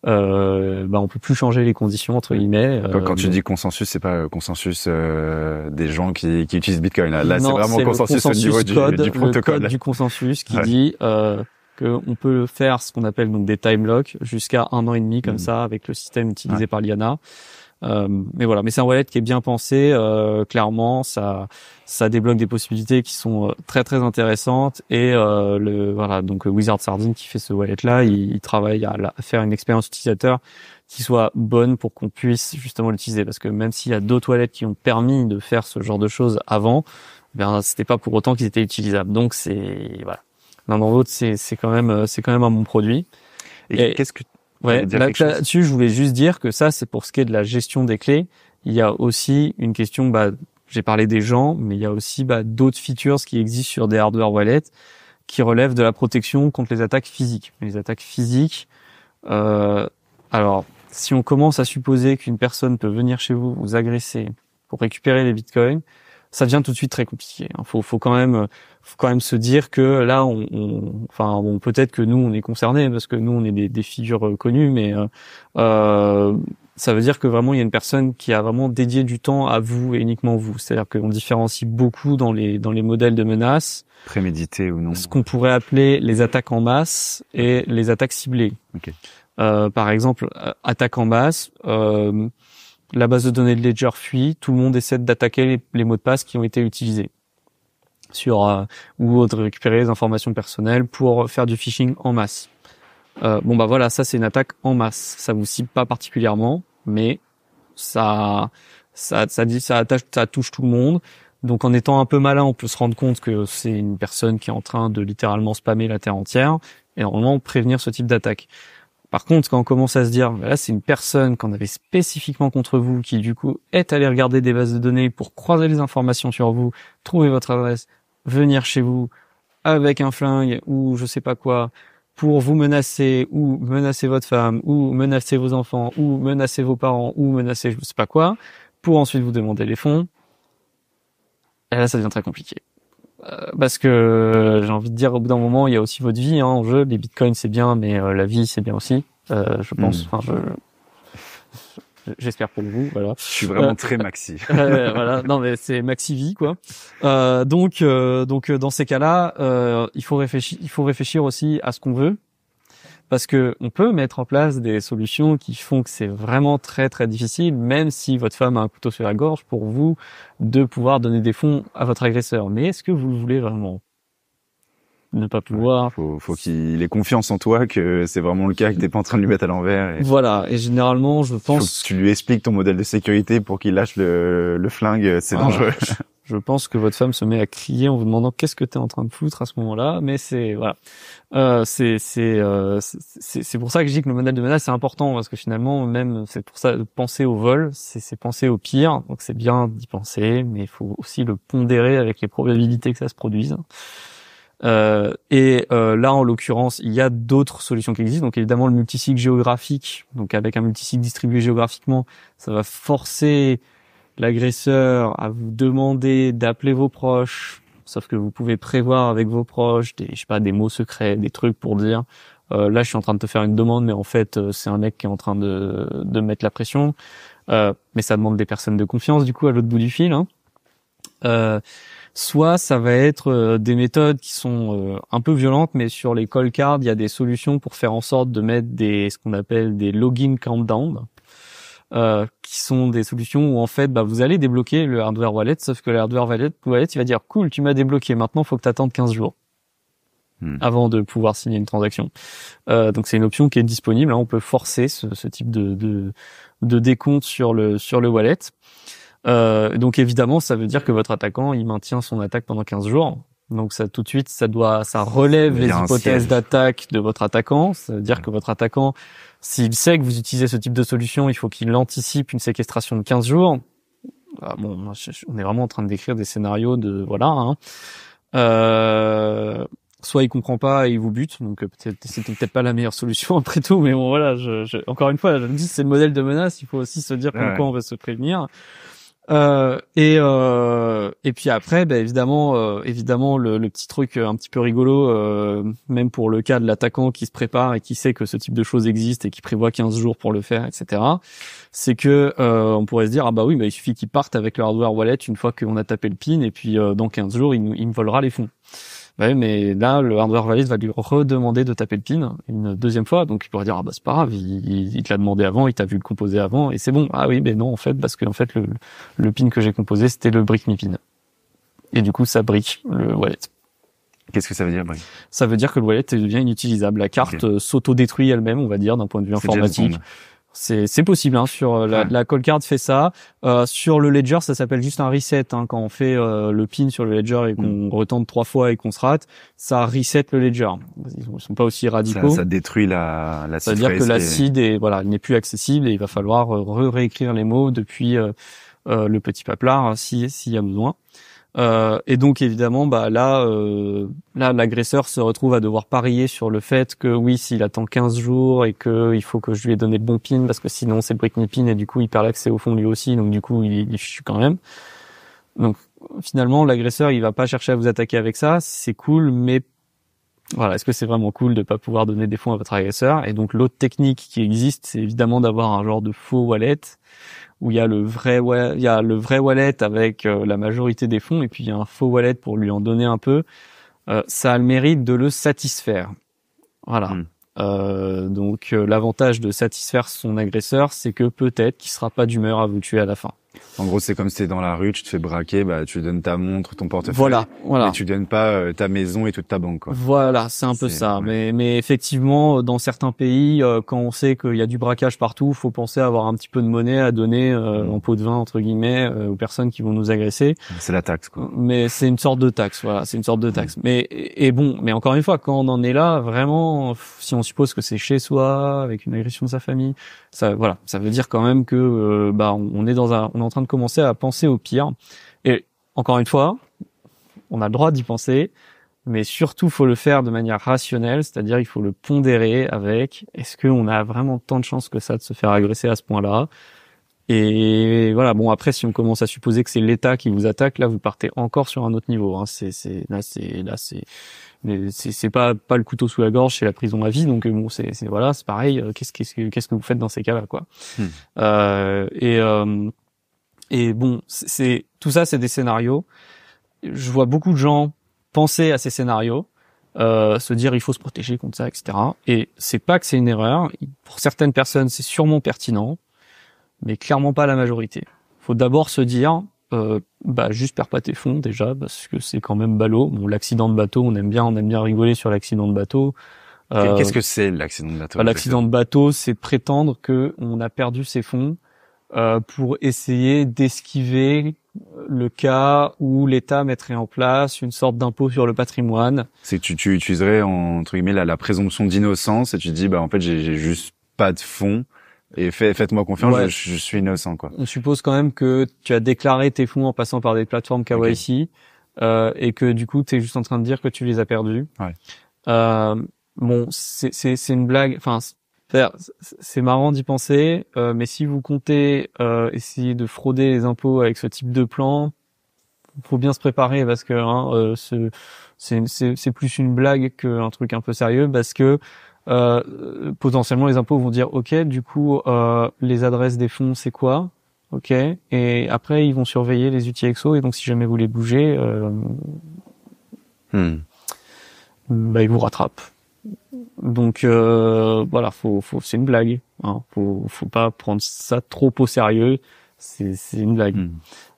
euh, bah, on peut plus changer les conditions entre guillemets. Quand tu euh, dis consensus, c'est pas euh, consensus euh, des gens qui, qui utilisent Bitcoin. Là, c'est vraiment consensus, au niveau du, du, protocole. Le code du consensus qui dit euh, qu'on peut faire ce qu'on appelle donc des time locks jusqu'à un an et demi comme mm. ça avec le système utilisé par Liana. Euh, mais voilà, mais c'est un wallet qui est bien pensé. Euh, clairement, ça ça débloque des possibilités qui sont euh, très très intéressantes. Et le voilà, donc Wizard Sardine qui fait ce wallet là, il, travaille à, faire une expérience utilisateur qui soit bonne pour qu'on puisse justement l'utiliser. Parce que même s'il y a d'autres toilettes qui ont permis de faire ce genre de choses avant, eh ben c'était pas pour autant qu'ils étaient utilisables. Donc c'est voilà, l'un dans l'autre, c'est c'est quand même c'est quand même un bon produit. et qu'est-ce que Ouais, là-dessus, je voulais juste dire que ça, c'est pour ce qui est de la gestion des clés. Il y a aussi une question, bah, j'ai parlé des gens, mais il y a aussi bah, d'autres features qui existent sur des hardware wallets qui relèvent de la protection contre les attaques physiques. les attaques physiques, euh, alors, si on commence à supposer qu'une personne peut venir chez vous vous agresser pour récupérer les bitcoins, ça devient tout de suite très compliqué. Il hein. faut, faut quand même, faut quand même se dire que là, on, on enfin, bon, peut-être que nous, on est concernés parce que nous, on est des, des figures euh, connues, mais euh, euh, ça veut dire que vraiment, il y a une personne qui a vraiment dédié du temps à vous et uniquement vous. C'est-à-dire qu'on différencie beaucoup dans les dans les modèles de menaces, prémédité ou non, ce qu'on pourrait appeler les attaques en masse et les attaques ciblées. Euh, par exemple, euh, attaque en masse. Euh, la base de données de Ledger fuit, tout le monde essaie d'attaquer les, mots de passe qui ont été utilisés sur euh, ou de récupérer les informations personnelles pour faire du phishing en masse. Euh, bon bah voilà, ça c'est une attaque en masse. Ça vous cible pas particulièrement, mais ça ça dit ça attache ça touche tout le monde. Donc en étant un peu malin, on peut se rendre compte que c'est une personne qui est en train de littéralement spammer la terre entière et normalement prévenir ce type d'attaque. Par contre, quand on commence à se dire, là, c'est une personne qu'on avait spécifiquement contre vous, qui du coup est allée regarder des bases de données pour croiser les informations sur vous, trouver votre adresse, venir chez vous avec un flingue ou je sais pas quoi, pour vous menacer ou menacer votre femme ou menacer vos enfants ou menacer vos parents ou menacer je sais pas quoi, pour ensuite vous demander les fonds. Et eh là, ben, ça devient très compliqué. Euh, parce que euh, j'ai envie de dire au bout d'un moment il y a aussi votre vie hein, en jeu les bitcoins c'est bien mais euh, la vie c'est bien aussi euh, je pense hmm. enfin je j'espère pour vous voilà je suis vraiment très maxi <laughs> voilà non mais c'est maxi vie quoi donc donc dans ces cas là il faut réfléchir il faut réfléchir aussi à ce qu'on veut parce que on peut mettre en place des solutions qui font que c'est vraiment très très difficile, même si votre femme a un couteau sur la gorge, pour vous de pouvoir donner des fonds à votre agresseur. Mais est-ce que vous le voulez vraiment Ne pas pouvoir. Il faut, faut qu'il ait confiance en toi que c'est vraiment le cas, que t'es pas en train de lui mettre à l'envers. Voilà. Et généralement, je pense. Faut que tu lui expliques ton modèle de sécurité pour qu'il lâche le, le flingue. C'est dangereux. <laughs> je pense que votre femme se met à crier en vous demandant qu'est-ce que tu es en train de foutre à ce moment-là. Mais c'est voilà, euh, euh, c'est c'est c'est pour ça que je dis que le modèle de menace c'est important parce que finalement même c'est pour ça penser au vol, c'est penser au pire. Donc c'est bien d'y penser, mais il faut aussi le pondérer avec les probabilités que ça se produise. Euh, et là, en l'occurrence, il y a d'autres solutions qui existent. Donc évidemment, le multisig géographique, donc avec un multisig distribué géographiquement, ça va forcer l'agresseur à vous demander d'appeler vos proches, sauf que vous pouvez prévoir avec vos proches des, je sais pas, des mots secrets, des trucs pour dire euh, là je suis en train de te faire une demande, mais en fait euh, c'est un mec qui est en train de, de mettre la pression. Euh, mais ça demande des personnes de confiance du coup à l'autre bout du fil. Hein. soit ça va être des méthodes qui sont un peu violentes, mais sur les call cards, il y a des solutions pour faire en sorte de mettre des ce qu'on appelle des login countdown. Euh, qui sont des solutions où en fait bah, vous allez débloquer le hardware wallet, sauf que le hardware wallet, il va dire cool, tu m'as débloqué, maintenant faut que tu attendes 15 jours hmm. avant de pouvoir signer une transaction. Euh, donc c'est une option qui est disponible, hein. on peut forcer ce, type de, de, décompte sur le, sur le wallet. Euh, donc évidemment, ça veut dire que votre attaquant, il maintient son attaque pendant 15 jours. Donc ça tout de suite, ça doit, ça relève les hypothèses d'attaque de votre attaquant. cest à dire que votre attaquant, s'il sait que vous utilisez ce type de solution, il faut qu'il anticipe une séquestration de 15 jours. Ah, bon, on est vraiment en train de décrire des scénarios de voilà. Hein. Euh, soit il comprend pas et il vous bute, donc euh, peut-être c'était peut-être pas la meilleure solution <laughs> après tout. Mais bon voilà, je, encore une fois, je me dis c'est le modèle de menace. Il faut aussi se dire comment on va se prévenir. Euh, et euh, et puis après, bah, évidemment, euh, évidemment le, petit truc un petit peu rigolo, même pour le cas de l'attaquant qui se prépare et qui sait que ce type de choses existe et qui prévoit 15 jours pour le faire, etc. C'est que on pourrait se dire ah bah oui, bah, il suffit qu'ils partent avec leur hardware wallet une fois qu'on a tapé le pin et puis dans 15 jours il, il me volera les fonds mais là, le hardware valide va lui redemander de taper le pin une deuxième fois. Donc, il pourrait dire, ah bah, c'est pas grave, il, te l'a demandé avant, il t'a vu le composer avant, et c'est bon. Ah oui, mais non, en fait, parce que, en fait, le, le pin que j'ai composé, c'était le brick mi pin. Et du coup, ça brique le wallet. Qu'est-ce que ça veut dire, brick? Ça veut dire que le wallet devient inutilisable. La carte euh, s'auto-détruit elle-même, on va dire, d'un point de vue informatique. C'est possible hein, sur euh, la, la call card fait ça. Euh, sur le ledger, ça s'appelle juste un reset. Hein, quand on fait euh, le pin sur le ledger et qu'on mm. retente trois fois et qu'on se rate, ça reset le ledger. Ils sont pas aussi radicaux. Ça, détruit la. la C'est à dire que l'acide est voilà n'est plus accessible et il va falloir réécrire les mots depuis le petit paplard hein, s'il y a besoin. Euh, et donc évidemment, bah là, euh, là, l'agresseur se retrouve à devoir parier sur le fait que oui, s'il attend 15 jours et que il faut que je lui ai donné le bon pin parce que sinon c'est Britney pin et du coup il perd l'accès au fond lui aussi, donc du coup il, il fichu quand même. Donc finalement, l'agresseur il va pas chercher à vous attaquer avec ça, c'est cool, mais voilà, est-ce que c'est vraiment cool de pas pouvoir donner des fonds à votre agresseur Et donc l'autre technique qui existe, c'est évidemment d'avoir un genre de faux wallet où il y a le vrai wallet, il y le vrai wallet avec euh, la majorité des fonds et puis il y a un faux wallet pour lui en donner un peu. Euh, ça a le mérite de le satisfaire. Voilà. Hmm. Euh, donc l'avantage de satisfaire son agresseur, c'est que peut-être qu'il sera pas d'humeur à vous tuer à la fin. En gros, c'est comme si t'es dans la rue, tu te fais braquer, bah tu donnes ta montre, ton portefeuille. Voilà, voilà. Mais tu donnes pas euh, ta maison et toute ta banque. Quoi. Voilà, c'est un peu ça. Mais, mais effectivement, euh, dans certains pays, euh, quand on sait qu'il y a du braquage partout, faut penser à avoir un petit peu de monnaie à donner mm. en pot de vin entre guillemets aux personnes qui vont nous agresser. C'est la taxe, quoi. Mais c'est une sorte de taxe, voilà, c'est une sorte de taxe. Mm. Mais et, bon, mais encore une fois, quand on en est là, vraiment, si on suppose que c'est chez soi, avec une agression de sa famille, ça, voilà, ça veut dire quand même que bah on, est dans un en train de commencer à penser au pire. Et encore une fois, on a le droit d'y penser, mais surtout faut le faire de manière rationnelle, c'est-à-dire il faut le pondérer avec est-ce qu'on a vraiment tant de chances que ça de se faire agresser à ce point-là et voilà, bon après si on commence à supposer que c'est l'État qui vous attaque, là vous partez encore sur un autre niveau. Hein. C'est là c'est là c'est c'est pas pas le couteau sous la gorge, c'est la prison à vie. Donc bon c'est voilà c'est pareil. Euh, qu'est-ce qu'est-ce que qu'est-ce que vous faites dans ces cas-là quoi. Hmm. Euh, et euh, et bon, c'est tout ça, c'est des scénarios. Je vois beaucoup de gens penser à ces scénarios, euh, se dire il faut se protéger contre ça, etc. Et c'est pas que c'est une erreur. Pour certaines personnes, c'est sûrement pertinent, mais clairement pas la majorité. Faut d'abord se dire euh, bah juste perds pas tes fonds déjà parce que c'est quand même ballot. Bon, l'accident de bateau, on aime bien, on aime bien rigoler sur l'accident de bateau. Qu'est-ce euh, que c'est l'accident de bateau bah, L'accident de bateau, c'est prétendre que on a perdu ses fonds euh, pour essayer d'esquiver le cas où l'État mettrait en place une sorte d'impôt sur le patrimoine. C'est que tu, tu utiliserais entre guillemets la, présomption d'innocence et tu dis bah en fait j'ai juste pas de fonds et faites-moi confiance, je, suis innocent quoi. On suppose quand même que tu as déclaré tes fonds en passant par des plateformes KYC okay. euh, et que du coup tu es juste en train de dire que tu les as perdus. Ouais. Euh, bon, c'est une blague. Enfin, c'est marrant d'y penser, euh, mais si vous comptez euh, essayer de frauder les impôts avec ce type de plan, faut bien se préparer parce que hein, euh, c'est plus une blague qu'un truc un peu sérieux parce que potentiellement les impôts vont dire ok du coup les adresses des fonds c'est quoi ok et après ils vont surveiller les outils EXO et donc si jamais vous les bougez hmm. bah ils vous rattrapent donc euh, voilà, faut, faut, c'est une blague. Hein. Faut, faut pas prendre ça trop au sérieux. C'est, c'est une blague. Hmm.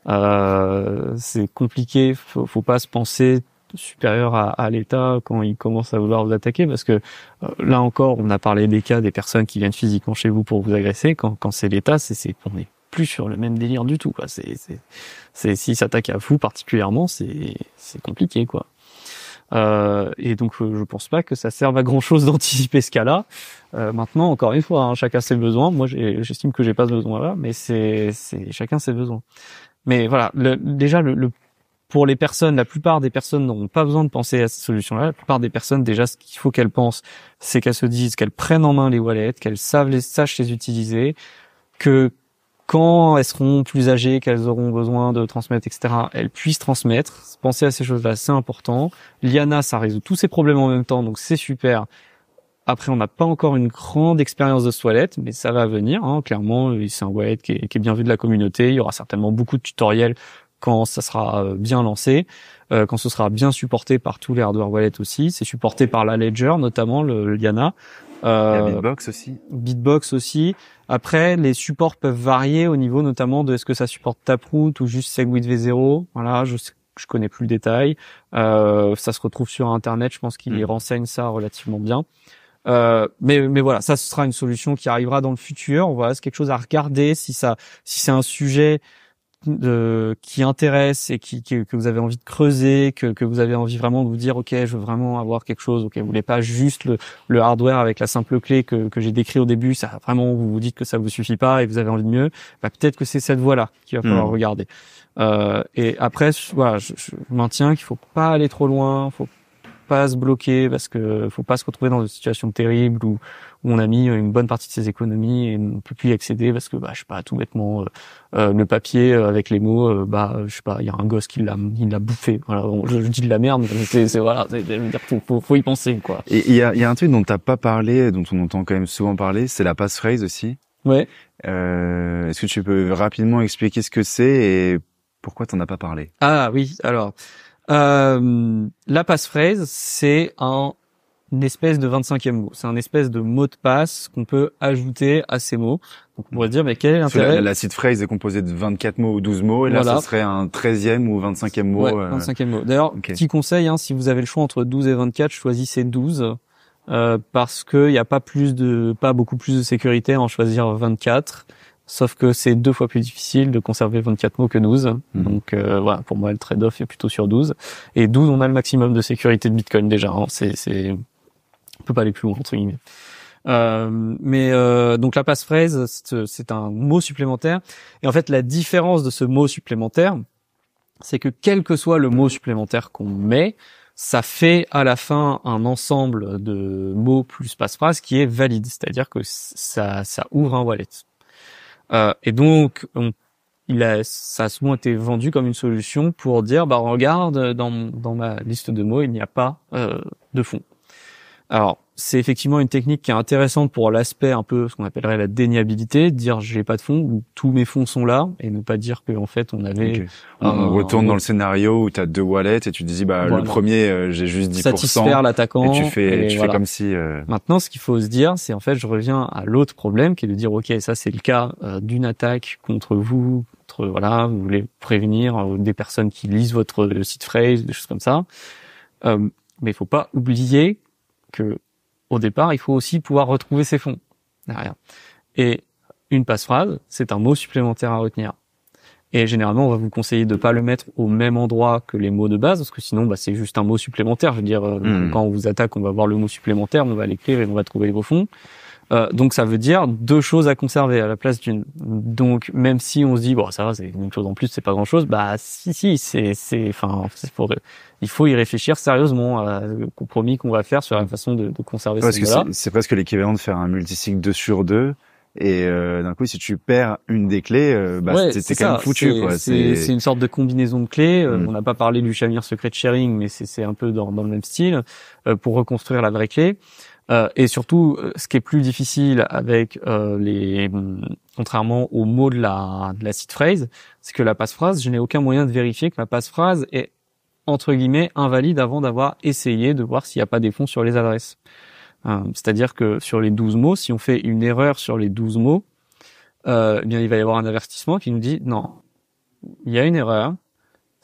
Euh, c'est compliqué. Faut, faut pas se penser supérieur à, à l'État quand il commence à vouloir vous attaquer parce que euh, là encore, on a parlé des cas des personnes qui viennent physiquement chez vous pour vous agresser. Quand, quand c'est l'État, c'est, c'est on n'est plus sur le même délire du tout. Quoi. C'est, c'est, c'est s'attaque à vous particulièrement, c'est, c'est compliqué quoi. Euh, et donc, euh, je pense pas que ça serve à grand chose <laughs> d'anticiper ce cas-là. Euh, maintenant, encore une fois, hein, chacun ses besoins. Moi, j'estime que j'ai pas ce besoin-là, mais c'est chacun ses besoins. Mais voilà, le, déjà le, le, pour les personnes, la plupart des personnes n'ont pas besoin de penser à cette solution-là. La plupart des personnes, déjà, ce qu'il faut qu'elles pensent, c'est qu'elles se disent qu'elles prennent en main les wallets, qu'elles savent les sachent les utiliser, que quand elles seront plus âgées, qu'elles auront besoin de transmettre, etc., elles puissent transmettre. Penser à ces choses-là, c'est important. Liana, ça résout tous ces problèmes en même temps, donc c'est super. Après, on n'a pas encore une grande expérience de wallet, mais ça va venir. Hein. Clairement, euh, c'est un wallet qui est, bien vu de la communauté. Il y aura certainement beaucoup de tutoriels quand ça sera euh, bien lancé, euh, quand ce sera bien supporté par tous les hardware wallets aussi. C'est supporté par la Ledger, notamment le Liana. Euh, beatbox aussi. Beatbox aussi. Après, les supports peuvent varier au niveau notamment de est-ce que ça supporte Taproot ou juste Segwit V0. Voilà, je je connais plus le détail. Euh, ça se retrouve sur Internet. Je pense qu'il y mm. renseigne ça relativement bien. Euh, mais, mais voilà, ça ce sera une solution qui arrivera dans le futur. Voilà, c'est quelque chose à regarder si ça, si c'est un sujet de qui intéresse et qui, que vous avez envie de creuser, que, que vous avez envie vraiment de vous dire, ok, je veux vraiment avoir quelque chose. Ok, vous voulez pas juste le, le hardware avec la simple clé que, que j'ai décrit au début. Ça vraiment, vous vous dites que ça vous suffit pas et vous avez envie de mieux. Bah, peut-être que c'est cette voie-là qu'il va hmm. falloir regarder. Euh, et après, voilà, je, je maintiens qu'il faut pas aller trop loin, faut pas se bloquer parce que faut pas se retrouver dans une situation terrible où, on a mis une bonne partie de ses économies et on peut plus y accéder parce que bah je sais pas tout bêtement euh, euh, le papier euh, avec les mots bah je sais pas il y a un gosse qui l'a il l'a bouffé voilà je, dis de la merde c'est voilà c'est, faut, y penser quoi et il y a, y a un truc dont t'as pas parlé dont on entend quand même souvent parler c'est la passphrase aussi ouais est-ce que tu peux rapidement expliquer ce que c'est et pourquoi tu t'en as pas parlé ah oui alors euh, la passphrase, c'est un une espèce de 25e mot. C'est un espèce de mot de passe qu'on peut ajouter à ces mots. Donc on pourrait dire, mais quel est l'intérêt la, la seed phrase est composée de 24 mots ou 12 mots, et là, ce serait un 13e ou 25e mot. Ouais, 25e euh, mot. D'ailleurs, petit conseil, hein, si vous avez le choix entre 12 et 24, choisissez 12. Euh, parce qu'il n'y a pas plus de, pas beaucoup plus de sécurité à en choisir 24. Sauf que c'est deux fois plus difficile de conserver 24 mots que 12. Mhm. Donc euh, voilà, pour moi, le trade-off est plutôt sur 12. Et 12, on a le maximum de sécurité de Bitcoin déjà. Hein. C'est, c'est, peut pas aller plus loin entre guillemets. Euh, mais euh, donc la passphrase, c'est, c'est un mot supplémentaire. Et en fait, la différence de ce mot supplémentaire, c'est que quel que soit le mot supplémentaire qu'on met, ça fait à la fin un ensemble de mots plus passphrase qui est valide. C'est-à-dire que ça, ça ouvre un wallet. Euh, et donc, il a, ça a souvent été vendu comme une solution pour dire, bah regarde, dans, dans ma liste de mots, il n'y a pas euh, de fond. Alors, c'est effectivement une technique qui est intéressante pour l'aspect un peu ce qu'on appellerait la déniabilité, dire j'ai pas de fonds ou tous mes fonds sont là et ne pas dire qu'en fait on avait on, retourne dans le scénario où tu as deux wallets et tu te dis bah le premier euh, j'ai juste 10 satisfaire l'attaquant et tu fais tu fais comme si euh, Maintenant ce qu'il faut se dire c'est en fait je reviens à l'autre problème qui est de dire OK ça c'est le cas euh, d'une attaque contre vous contre voilà, vous voulez prévenir des personnes qui lisent votre site phrase, des choses comme ça. mais il faut pas oublier que au départ, il faut aussi pouvoir retrouver ses fonds derrière. Et une passe-phrase, c'est un mot supplémentaire à retenir. Et généralement, on va vous conseiller de pas le mettre au même endroit que les mots de base, parce que sinon, bah, c'est juste un mot supplémentaire. Je veux dire, euh, hmm. quand on vous attaque, on va voir le mot supplémentaire, on va l'écrire et on va trouver vos fonds. Euh, donc ça veut dire deux choses à conserver à la place d'une. Donc même si on se dit bon ça va c'est une chose en plus c'est pas grand chose, bah si si c'est c'est enfin il faut y réfléchir sérieusement à le compromis qu'on va faire sur la façon de, conserver Parce que C'est presque l'équivalent de faire un multisig 2 sur 2 et euh, d'un coup, si tu perds une des clés, euh, bah, c'est quand même foutu. C'est une sorte de combinaison de clés. Mm. On n'a pas parlé du Shamir Secret Sharing, mais c'est un peu dans le même style pour reconstruire la vraie clé. Euh, et surtout, euh, ce qui est plus difficile avec euh, les, mm, contrairement aux mots de la de la seed phrase, c'est que la passe phrase, je n'ai aucun moyen de vérifier que ma passe phrase est entre guillemets invalide avant d'avoir essayé de voir s'il n'y a pas des fonds sur les adresses. C'est-à-dire que sur les 12 mots, si on fait une erreur sur les 12 mots, eh bien il va y avoir un avertissement qui nous dit non, il y a une erreur,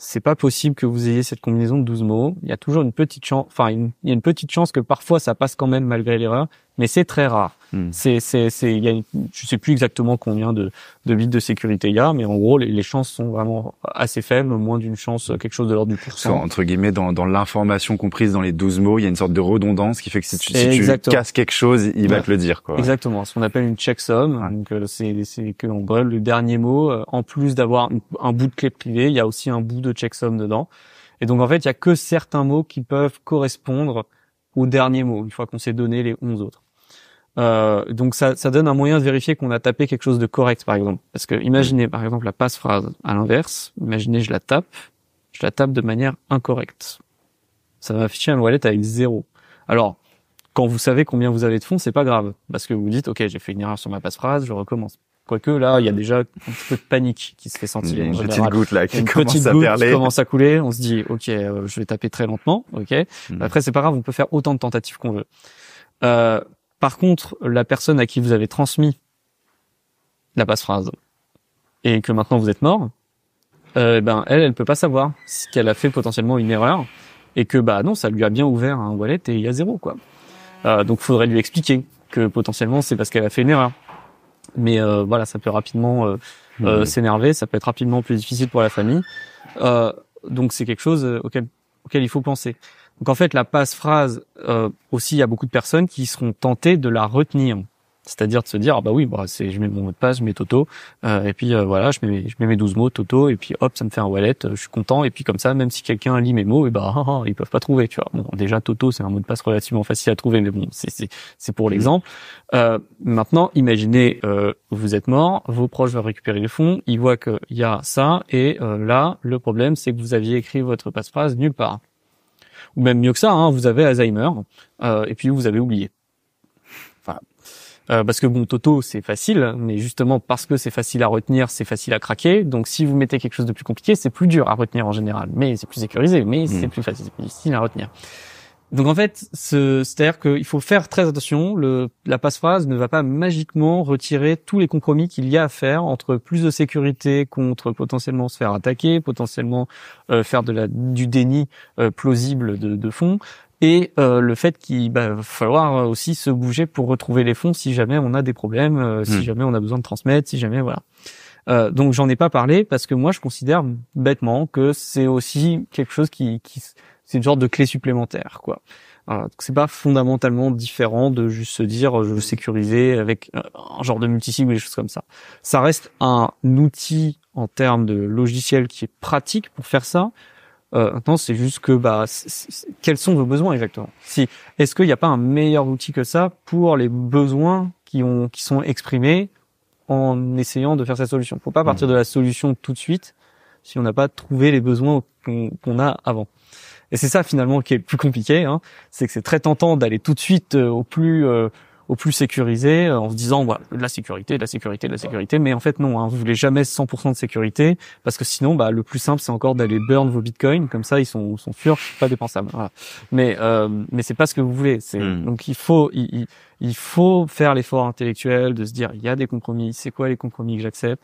c'est pas possible que vous ayez cette combinaison de 12 mots. Il y a toujours une petite chance, enfin, il y a une petite chance que parfois ça passe quand même malgré l'erreur mais c'est très rare. Hmm. Tu C'est, c'est, il y a, je sais plus exactement combien de, de bits de sécurité il y a, mais en gros, les, chances sont vraiment assez faibles, moins d'une chance, euh, quelque chose de l'ordre du pourcent. Entre guillemets, dans, dans l'information comprise dans les 12 mots, il y a une sorte de redondance qui fait que si tu, si tu casses quelque chose, il va te le dire, quoi. Exactement. Ce qu'on appelle une checksum. Donc, euh, c'est, c'est que, en le dernier mot, euh, en plus d'avoir un bout de clé privée, il y a aussi un bout de checksum dedans. Et donc, en fait, il y a que certains mots qui peuvent correspondre au dernier mot, une fois qu'on s'est donné les 11 autres. Euh, donc ça, ça donne un moyen de vérifier qu'on a tapé quelque chose de correct, par exemple. Parce que imaginez, par exemple, la passe phrase à l'inverse. Imaginez, je la tape, je la tape de manière incorrecte. Ça va afficher un wallet avec zéro. Alors, quand vous savez combien vous avez de fonds, c'est pas grave, parce que vous, dites, ok, j'ai fait une erreur sur ma passe phrase, je recommence. Quoique là, il y a déjà un petit peu de panique qui se fait sentir. une petite goutte là qui une commence petite à goutte Qui commence à couler. On se dit, ok, euh, je vais taper très lentement. Ok. Hmm. Après, c'est pas grave, on peut faire autant de tentatives qu'on veut. Euh, par contre, la personne à qui vous avez transmis la passe-phrase et que maintenant vous êtes mort, euh, eh ben elle, elle peut pas savoir ce qu'elle a fait potentiellement une erreur et que bah non, ça lui a bien ouvert un wallet et il y a zéro quoi. Euh, donc faudrait lui expliquer que potentiellement c'est parce qu'elle a fait une erreur. Mais euh, voilà, ça peut rapidement euh, mmh. s'énerver, ça peut être rapidement plus difficile pour la famille. donc c'est quelque chose auquel il faut penser. Donc en fait, la passe-phrase, euh, aussi, il y a beaucoup de personnes qui seront tentées de la retenir. C'est-à-dire de se dire, ah bah oui, bah, je mets mon mot de passe, je mets Toto, euh, et puis euh, voilà, je mets, mes, je mets mes 12 mots Toto, et puis hop, ça me fait un wallet, euh, je suis content, et puis comme ça, même si quelqu'un lit mes mots, et bah, ah, ah, ah, ils peuvent pas trouver, tu vois. Bon, déjà, Toto, c'est un mot de passe relativement facile à trouver, mais bon, c'est, pour mhm. l'exemple. Euh, maintenant, imaginez, vous êtes mort, vos proches veulent récupérer les fonds, ils voient qu'il y a ça, et là, le problème, c'est que vous aviez écrit votre passe-phrase nulle part ou même mieux que ça, hein, vous avez Alzheimer, euh, et puis vous avez oublié. Enfin, euh, parce que bon, Toto, c'est facile, mais justement parce que c'est facile à retenir, c'est facile à craquer. Donc si vous mettez quelque chose de plus compliqué, c'est plus dur à retenir en général, mais c'est plus sécurisé, mais c'est hmm. plus facile, plus difficile à retenir. Donc en fait, c'est-à-dire qu'il faut faire très attention. Le, la phrase ne va pas magiquement retirer tous les compromis qu'il y a à faire entre plus de sécurité contre potentiellement se faire attaquer, potentiellement euh, faire de la, du déni euh, plausible de, de fonds, et euh, le fait qu'il va falloir aussi se bouger pour retrouver les fonds si jamais on a des problèmes, si hmm. jamais on a besoin de transmettre, si jamais voilà. Euh, donc j'en ai pas parlé parce que moi je considère bêtement que c'est aussi quelque chose qui, qui c'est une sorte de clé supplémentaire, quoi. Voilà. C'est pas fondamentalement différent de juste se dire je veux sécuriser avec un genre de multisig ou des choses comme ça. Ça reste un outil en termes de logiciel qui est pratique pour faire ça. Euh, maintenant, c'est juste que bah, quels sont vos besoins exactement Si est-ce qu'il n'y a pas un meilleur outil que ça pour les besoins qui ont qui sont exprimés en essayant de faire cette solution Faut pas partir mmh. de la solution tout de suite si on n'a pas trouvé les besoins qu'on a avant. Et c'est ça finalement qui est le plus compliqué, hein, c'est que c'est très tentant d'aller tout de suite euh, au plus euh, au plus sécurisé euh, en se disant voilà de la sécurité, de la sécurité, de la sécurité, mais en fait non, hein, vous voulez jamais 100% de sécurité parce que sinon bah le plus simple c'est encore d'aller burn vos bitcoins comme ça ils sont sont sûrs pas dépensables. Voilà. Mais euh, mais c'est pas ce que vous voulez. C'est hmm. donc il faut il, il faut faire l'effort intellectuel de se dire il y a des compromis, c'est quoi les compromis que j'accepte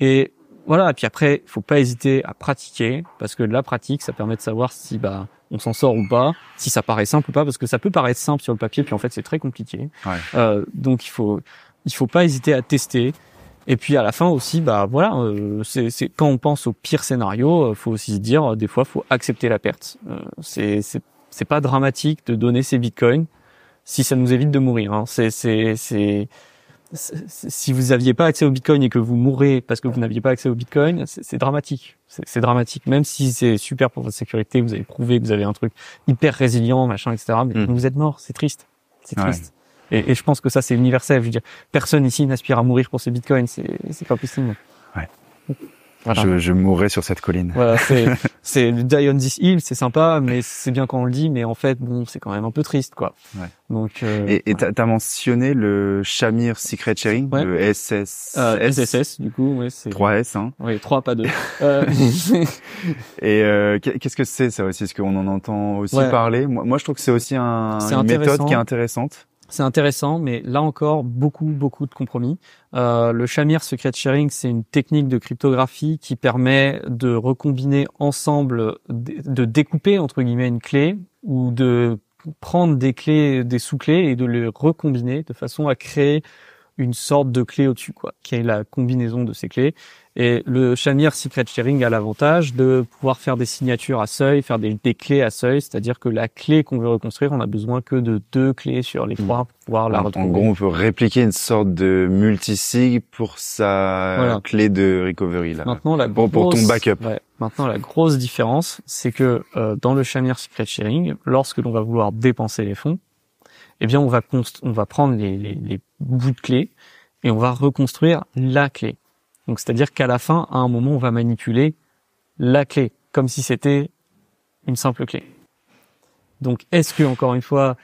et voilà. Et puis après, faut pas hésiter à pratiquer parce que la pratique, ça permet de savoir si bah on s'en sort ou pas, si ça paraît simple ou pas, parce que ça peut paraître simple sur le papier, puis en fait c'est très compliqué. Euh, donc il faut il faut pas hésiter à tester. Et puis à la fin aussi, bah voilà, euh, c'est, c'est quand on pense au pire scénario, euh, faut aussi se dire des fois faut accepter la perte. c'est c'est c'est pas dramatique de donner ses bitcoins si ça nous évite de mourir. Hein. C'est c'est c'est si vous n'aviez pas accès au Bitcoin et que vous mourrez parce que vous n'aviez pas accès au Bitcoin, c'est dramatique. C'est dramatique. Même si c'est super pour votre sécurité, vous avez prouvé que vous avez un truc hyper résilient, machin, etc. Mais mm. vous êtes mort. C'est triste. C'est triste. Et, je pense que ça, c'est universel. Je veux dire, personne ici n'aspire à mourir pour ses Bitcoins. C'est pas possible. Je, je mourrai sur cette colline. Voilà, <laughs> c'est die on this hill, c'est sympa, mais c'est bien quand on le dit, mais en fait, bon, c'est quand même un peu triste, quoi. Ouais. Donc. Euh, et t'as mentionné le Shamir Secret Sharing, le SS. Euh, SSS, du coup, ouais, c'est. 3 S, hein. Oui, 3, pas 2. <laughs> Euh. et euh, qu'est-ce que c'est ça aussi Est-ce qu'on en entend aussi parler moi, moi, je trouve que c'est aussi un, une méthode qui est intéressante. C'est intéressant, mais là encore, beaucoup, beaucoup de compromis. Euh, le Shamir Secret Sharing, c'est une technique de cryptographie qui permet de recombiner ensemble, de découper, entre guillemets, une clé ou de prendre des clés, des sous-clés et de les recombiner de façon à créer une sorte de clé au-dessus, quoi, qui est la combinaison de ces clés. Et le Chamier Secret Sharing a l'avantage de pouvoir faire des signatures à seuil, faire des, clés à seuil, c'est-à-dire que la clé qu'on veut reconstruire, on a besoin que de deux clés sur les mm. trois pour pouvoir la reconstruire. retrouver. En gros, on peut répliquer une sorte de multisig pour sa clé de recovery là. Maintenant, la grosse, pour, ton backup. maintenant, la grosse différence, c'est que euh, dans le Chamier Secret Sharing, lorsque l'on va vouloir dépenser les fonds, eh bien, on va prendre les, les bouts de clé et on va reconstruire la clé. Donc c'est-à-dire qu'à la fin, à un moment, on va manipuler la clé, comme si c'était une simple clé. Donc est-ce que, encore une fois,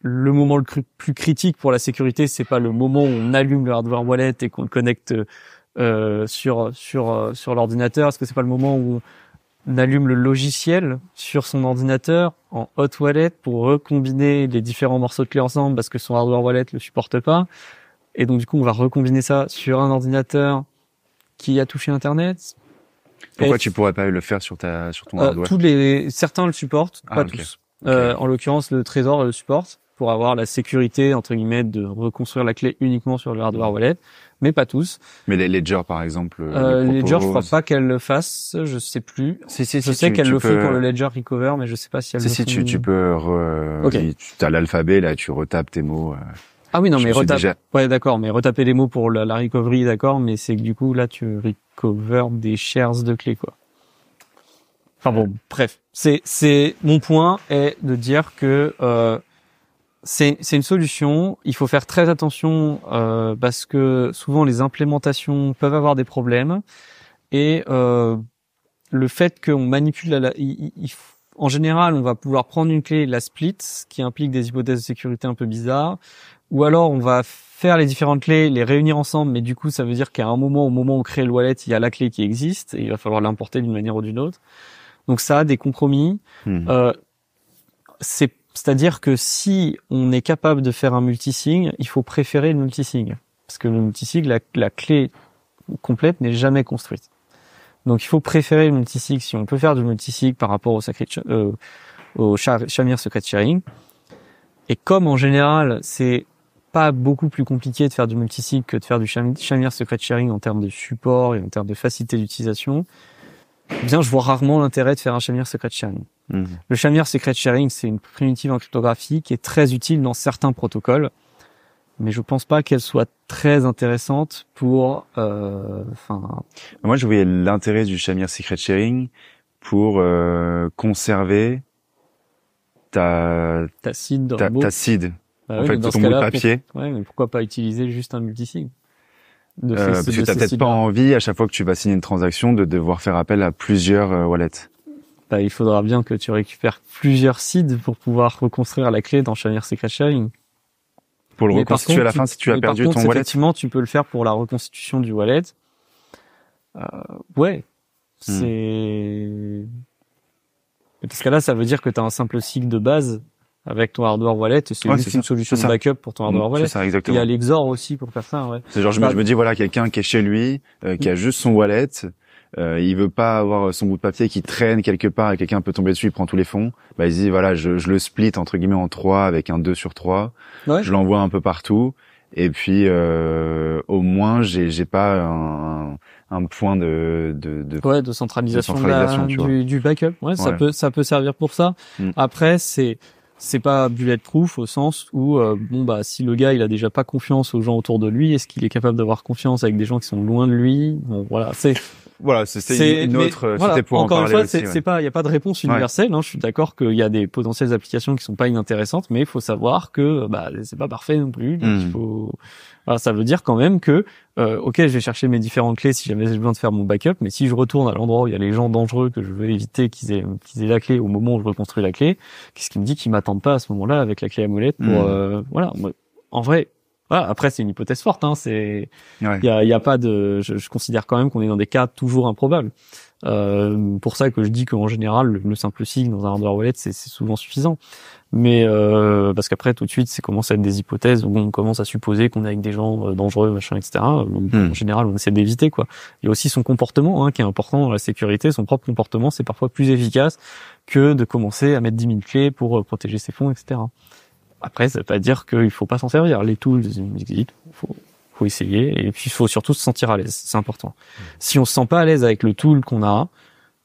le moment le plus critique pour la sécurité, c'est pas le moment où on allume le hardware wallet et qu'on le connecte euh, sur sur euh, sur l'ordinateur. Est-ce que c'est pas le moment où on allume le logiciel sur son ordinateur en hot wallet pour recombiner les différents morceaux de clé ensemble parce que son hardware wallet le supporte pas. Et donc du coup, on va recombiner ça sur un ordinateur qui a touché Internet. Pourquoi tu pourrais pas le faire sur ta sur ton euh, hardware Tous les certains le supportent, ah, pas tous. Euh, en l'occurrence, le Trésor le supporte pour avoir la sécurité entre guillemets de reconstruire la clé uniquement sur le hardware mm. wallet, mais pas tous. Mais les Ledger par exemple. Euh, euh Ledger, je crois pas qu'elle le fasse, je sais plus. je sais qu'elle le font fait pour le Ledger Recover, mais je sais pas si elle. Si le si, tu, tu peux. Re... Tu as l'alphabet là, tu retapes tes mots. Ah oui, non, mais retape. Ouais, d'accord, mais retaper les mots pour la, recovery, d'accord, mais c'est que du coup, là, tu recover des shares de clés, quoi. Enfin bon, bref. C'est, c'est, mon point est de dire que, euh, c'est, une solution. Il faut faire très attention, euh, parce que souvent les implémentations peuvent avoir des problèmes. Et, euh, le fait qu'on manipule la, en général, on va pouvoir prendre une clé, la split, ce qui implique des hypothèses de sécurité un peu bizarres. Ou alors, on va faire les différentes clés, les réunir ensemble, mais du coup, ça veut dire qu'à un moment, au moment où on crée le wallet, il y a la clé qui existe et il va falloir l'importer d'une manière ou d'une autre. Donc ça, a des compromis. Mhm. Euh, c'est c'est-à-dire que si on est capable de faire un multisig, il faut préférer le multisig parce que le multisig, la, la clé complète n'est jamais construite. Donc il faut préférer le multisig si on peut faire du multisig par rapport au, sacré, euh, au Shamir Secret Sharing. Et comme en général, c'est pas beaucoup plus compliqué de faire du multisig que de faire du Shamir Secret Sharing en termes de support et en termes de facilité d'utilisation. Bien, je vois rarement l'intérêt de faire un Shamir Secret Sharing. Mmh. Le Shamir Secret Sharing, c'est une primitive en cryptographie qui est très utile dans certains protocoles, mais je pense pas qu'elle soit très intéressante pour. Euh, enfin. Moi, je voyais l'intérêt du Shamir Secret Sharing pour euh, conserver ta ta seed, ta, ta seed bah en fait, ton papier. Ouais, mais pourquoi pas utiliser juste un multisig euh, Parce que t'as peut-être pas envie à chaque fois que tu vas signer une transaction de devoir faire appel à plusieurs euh, wallets. Bah, il faudra bien que tu récupères plusieurs seeds pour pouvoir reconstruire la clé dans Secret Sharing. Pour le reconstituer à la fin si tu as perdu ton wallet. Effectivement, tu peux le faire pour la reconstitution du wallet. Euh, ouais, hmm. c'est. Hmm. Parce que là, ça veut dire que tu as un simple SIG de base avec ton hardware wallet c'est une solution de backup pour ton hardware wallet. Il y a l'Exor aussi pour faire ça. Ouais. C'est genre je me, bah, dis voilà quelqu'un qui est chez lui, euh, qui a juste son wallet, euh, il veut pas avoir son bout de papier qui traîne quelque part et quelqu'un peut tomber dessus, il prend tous les fonds. Bah il dit voilà je, le split entre guillemets en trois avec un 2 sur 3 Je l'envoie un peu partout et puis euh, au moins j'ai j'ai pas un, point de de, de, de centralisation, du, backup. Ouais, ça peut ça peut servir pour ça. Mm. Après c'est c'est pas bulletproof au sens où euh, bon bah si le gars il a déjà pas confiance aux gens autour de lui, est-ce qu'il est capable d'avoir confiance avec des gens qui sont loin de lui Bon voilà, c'est <laughs> voilà, c'est une autre euh, voilà, pour encore une fois, c'est pas il y a pas de réponse universelle non hein, je suis d'accord qu'il y a des potentielles applications qui sont pas inintéressantes mais il faut savoir que bah c'est pas parfait non plus hmm. il faut alors, ça veut dire quand même que, euh, ok, je vais chercher mes différentes clés si jamais j'ai besoin de faire mon backup, mais si je retourne à l'endroit où il y a les gens dangereux que je veux éviter qu'ils aient, aient la clé au moment où je reconstruis la clé, qu'est-ce qui me dit qu'ils m'attendent pas à ce moment-là avec la clé à molette pour, hmm. euh, voilà. En vrai, après, c'est une hypothèse forte. Hein, c'est, il y, a, pas de, je, considère quand même qu'on est dans des cas toujours improbables. Euh, pour ça que je dis qu'en général, le, simple signe dans un hardware wallet, c'est souvent suffisant. Mais euh, parce qu'après, tout de suite, c'est commence à être des hypothèses où on commence à supposer qu'on est avec des gens euh, dangereux, machin, etc. Donc, hmm. En général, on essaie d'éviter quoi. Il y a aussi son comportement hein, qui est important dans la sécurité. Son propre comportement, c'est parfois plus efficace que de commencer à mettre 10 000 clés pour euh, protéger ses fonds, etc. Après, ça veut pas dire qu'il faut pas s'en servir. Les tools existent, faut, faut essayer, et puis il faut surtout se sentir à l'aise. C'est important. Mm. Si on se sent pas à l'aise avec le tool qu'on a,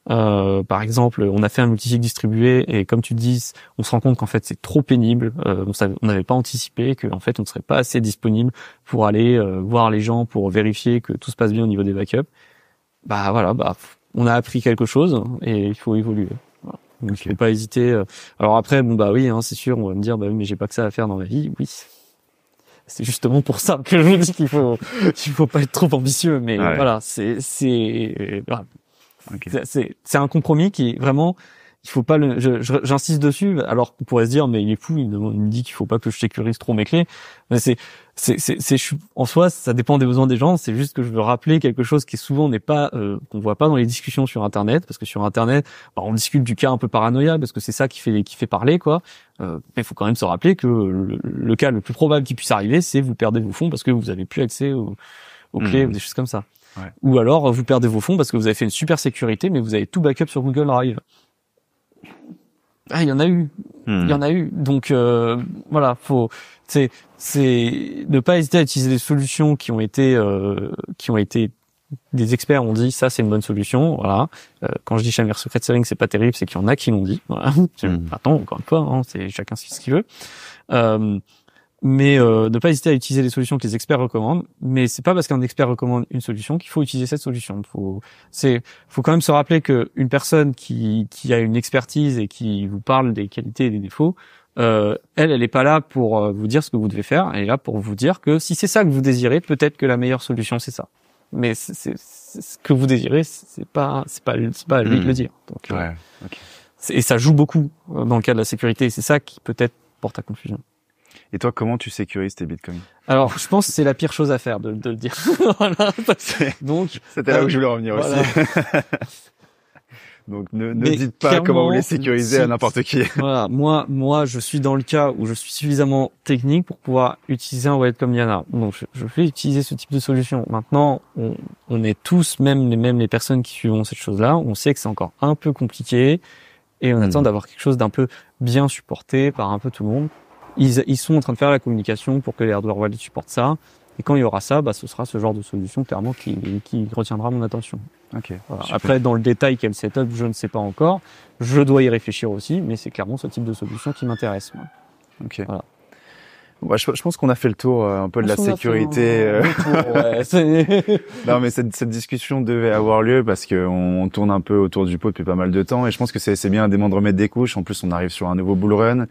euh, par exemple, on a fait un multisig distribué et comme tu dis, on se rend compte qu'en fait c'est trop pénible. Euh, on n'avait pas anticipé qu'en fait on ne serait pas assez disponible pour aller euh, voir les gens pour vérifier que tout se passe bien au niveau des backups. Bah voilà, bah on a appris quelque chose et il faut évoluer. Donc okay. pas hésiter. Euh. Alors après, bon bah oui, hein, c'est sûr, on va me dire bah oui, mais j'ai pas que ça à faire dans ma vie. Oui, c'est justement pour ça que je vous dis qu'il faut qu'il faut pas être trop ambitieux. Mais voilà, c'est euh, c'est c'est c'est un compromis qui est vraiment il faut pas le, j'insiste dessus, alors qu'on pourrait se dire, mais il est fou, il me, dit qu'il faut pas que je sécurise trop mes clés. Mais c'est, c'est, c'est, en soi, ça dépend des besoins des gens. C'est juste que je veux rappeler quelque chose qui souvent n'est pas, euh, qu'on voit pas dans les discussions sur Internet, parce que sur Internet, bah, on discute du cas un peu paranoïa, parce que c'est ça qui fait, qui fait parler, quoi. Euh, mais il faut quand même se rappeler que le, cas le plus probable qui puisse arriver, c'est vous perdez vos fonds parce que vous avez plus accès aux, aux clés mmh. ou des choses comme ça. Ou alors vous perdez vos fonds parce que vous avez fait une super sécurité, mais vous avez tout backup sur Google Drive ah, il y en a eu. Hmm. Il y en a eu. Donc euh, voilà, faut c'est c'est ne pas hésiter à utiliser des solutions qui ont été euh, qui ont été des experts ont dit ça c'est une bonne solution. Voilà. Euh, quand je dis Chamber Secret Selling, c'est pas terrible, c'est qu'il y en a qui l'ont dit. Voilà. Hmm. Attends, encore une fois, hein, c'est chacun sait ce qu'il veut mais euh, ne pas hésiter à utiliser les solutions que les experts recommandent. Mais c'est pas parce qu'un expert recommande une solution qu'il faut utiliser cette solution. Faut, c'est, faut quand même se rappeler que une personne qui, qui a une expertise et qui vous parle des qualités et des défauts, euh, elle, elle n'est pas là pour euh, vous dire ce que vous devez faire. Elle est là pour vous dire que si c'est ça que vous désirez, peut-être que la meilleure solution c'est ça. Mais c'est, ce que vous désirez, c'est pas, c'est pas, c'est pas à lui de hmm. le dire. Donc, euh, ouais, et ça joue beaucoup euh, dans le cas de la sécurité. C'est ça qui peut-être porte à confusion. Et toi, comment tu sécurises tes bitcoins Alors, je pense que c'est la pire chose à faire de, le dire. <laughs> Donc, c'était là où euh, je voulais revenir aussi. <laughs> Donc, ne, ne dites pas comment vous les sécurisez à n'importe qui. <laughs> voilà, moi, moi, je suis dans le cas où je suis suffisamment technique pour pouvoir utiliser un wallet comme Yana. Donc, je, fais utiliser ce type de solution. Maintenant, on, on est tous, même les mêmes les personnes qui suivent cette chose-là, on sait que c'est encore un peu compliqué et on hmm. attend d'avoir quelque chose d'un peu bien supporté par un peu tout le monde ils, ils, sont en train de faire la communication pour que les hardware wallets supportent ça. Et quand il y aura ça, bah, ce sera ce genre de solution clairement qui, qui retiendra mon attention. Ok. Après, dans le détail, quel setup, je ne sais pas encore. Je dois y réfléchir aussi, mais c'est clairement ce type de solution qui m'intéresse. Ok. Voilà. Ouais, je, pense qu'on a fait le tour euh, un peu de la sécurité. Euh. <laughs> non, mais cette, cette, discussion devait avoir lieu parce qu'on on tourne un peu autour du pot depuis pas mal de temps et je pense que c'est bien des de remettre des couches. En plus, on arrive sur un nouveau bull run.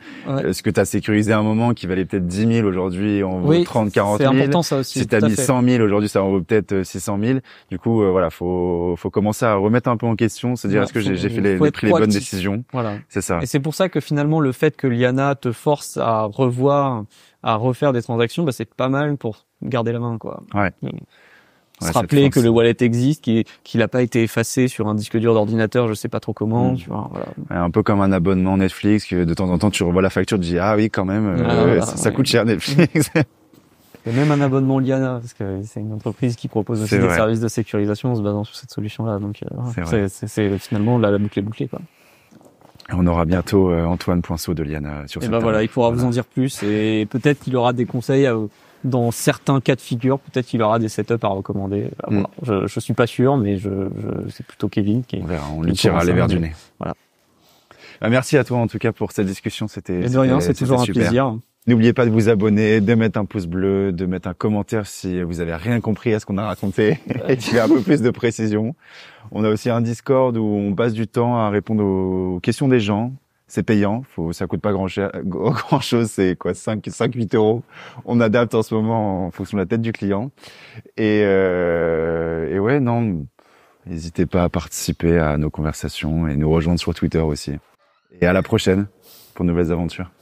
Est-ce que tu as sécurisé un moment qui valait peut-être 10 000 aujourd'hui, en vaut 30, 40 000. C'est important ça aussi. Si tu as mis 100 000 aujourd'hui, ça en vaut peut-être 600 euh, 000. Du coup, euh, voilà, faut faut commencer à remettre un peu en question, se dire est-ce que j'ai fait pris les bonnes décisions. Voilà. C'est ça. Et c'est pour ça que finalement le fait que Liana te force à revoir à refaire des transactions, bah, c'est pas mal pour garder la main, quoi. Euh, se rappeler que le wallet existe, qu'il n'a pas été effacé sur un disque dur d'ordinateur, je sais pas trop comment, mm. un peu comme un abonnement Netflix, que de temps en temps tu revois la facture, tu dis ah oui quand même, euh, ah, ça, coûte cher mm. Netflix. <laughs> Et même un abonnement Liana, parce que c'est une entreprise qui propose aussi des services de sécurisation en se basant sur cette solution-là. Donc, euh, c'est finalement la, la boucle est bouclée. Quoi. On aura bientôt euh, Antoine Poinceau de Liana euh, sur et ben voilà, il pourra vous en dire plus et peut-être qu'il aura des conseils euh, dans certains cas de figure. Peut-être qu'il aura des setups à recommander. Hmm. je, je suis pas sûr, mais je, je c'est plutôt Kevin qui. On verra, on lui tirera les verres du nez. Voilà. Bah, merci à toi en tout cas pour cette discussion. C'était. De rien, c'est toujours un plaisir. N'oubliez pas de vous abonner, de mettre un pouce bleu, de mettre un commentaire si vous avez rien compris à ce qu'on a raconté <laughs> et qu'il y a un peu plus de précision. On a aussi un Discord où on passe du temps à répondre aux questions des gens. C'est payant, faut, ça coûte pas grand, <laughs> chose, c'est quoi 5, 8 euros. On adapte en ce moment en fonction de la tête du client. Et, euh, et ouais, non, n'hésitez pas à participer à nos conversations et nous rejoindre sur Twitter aussi. Et à la prochaine pour nouvelles aventures.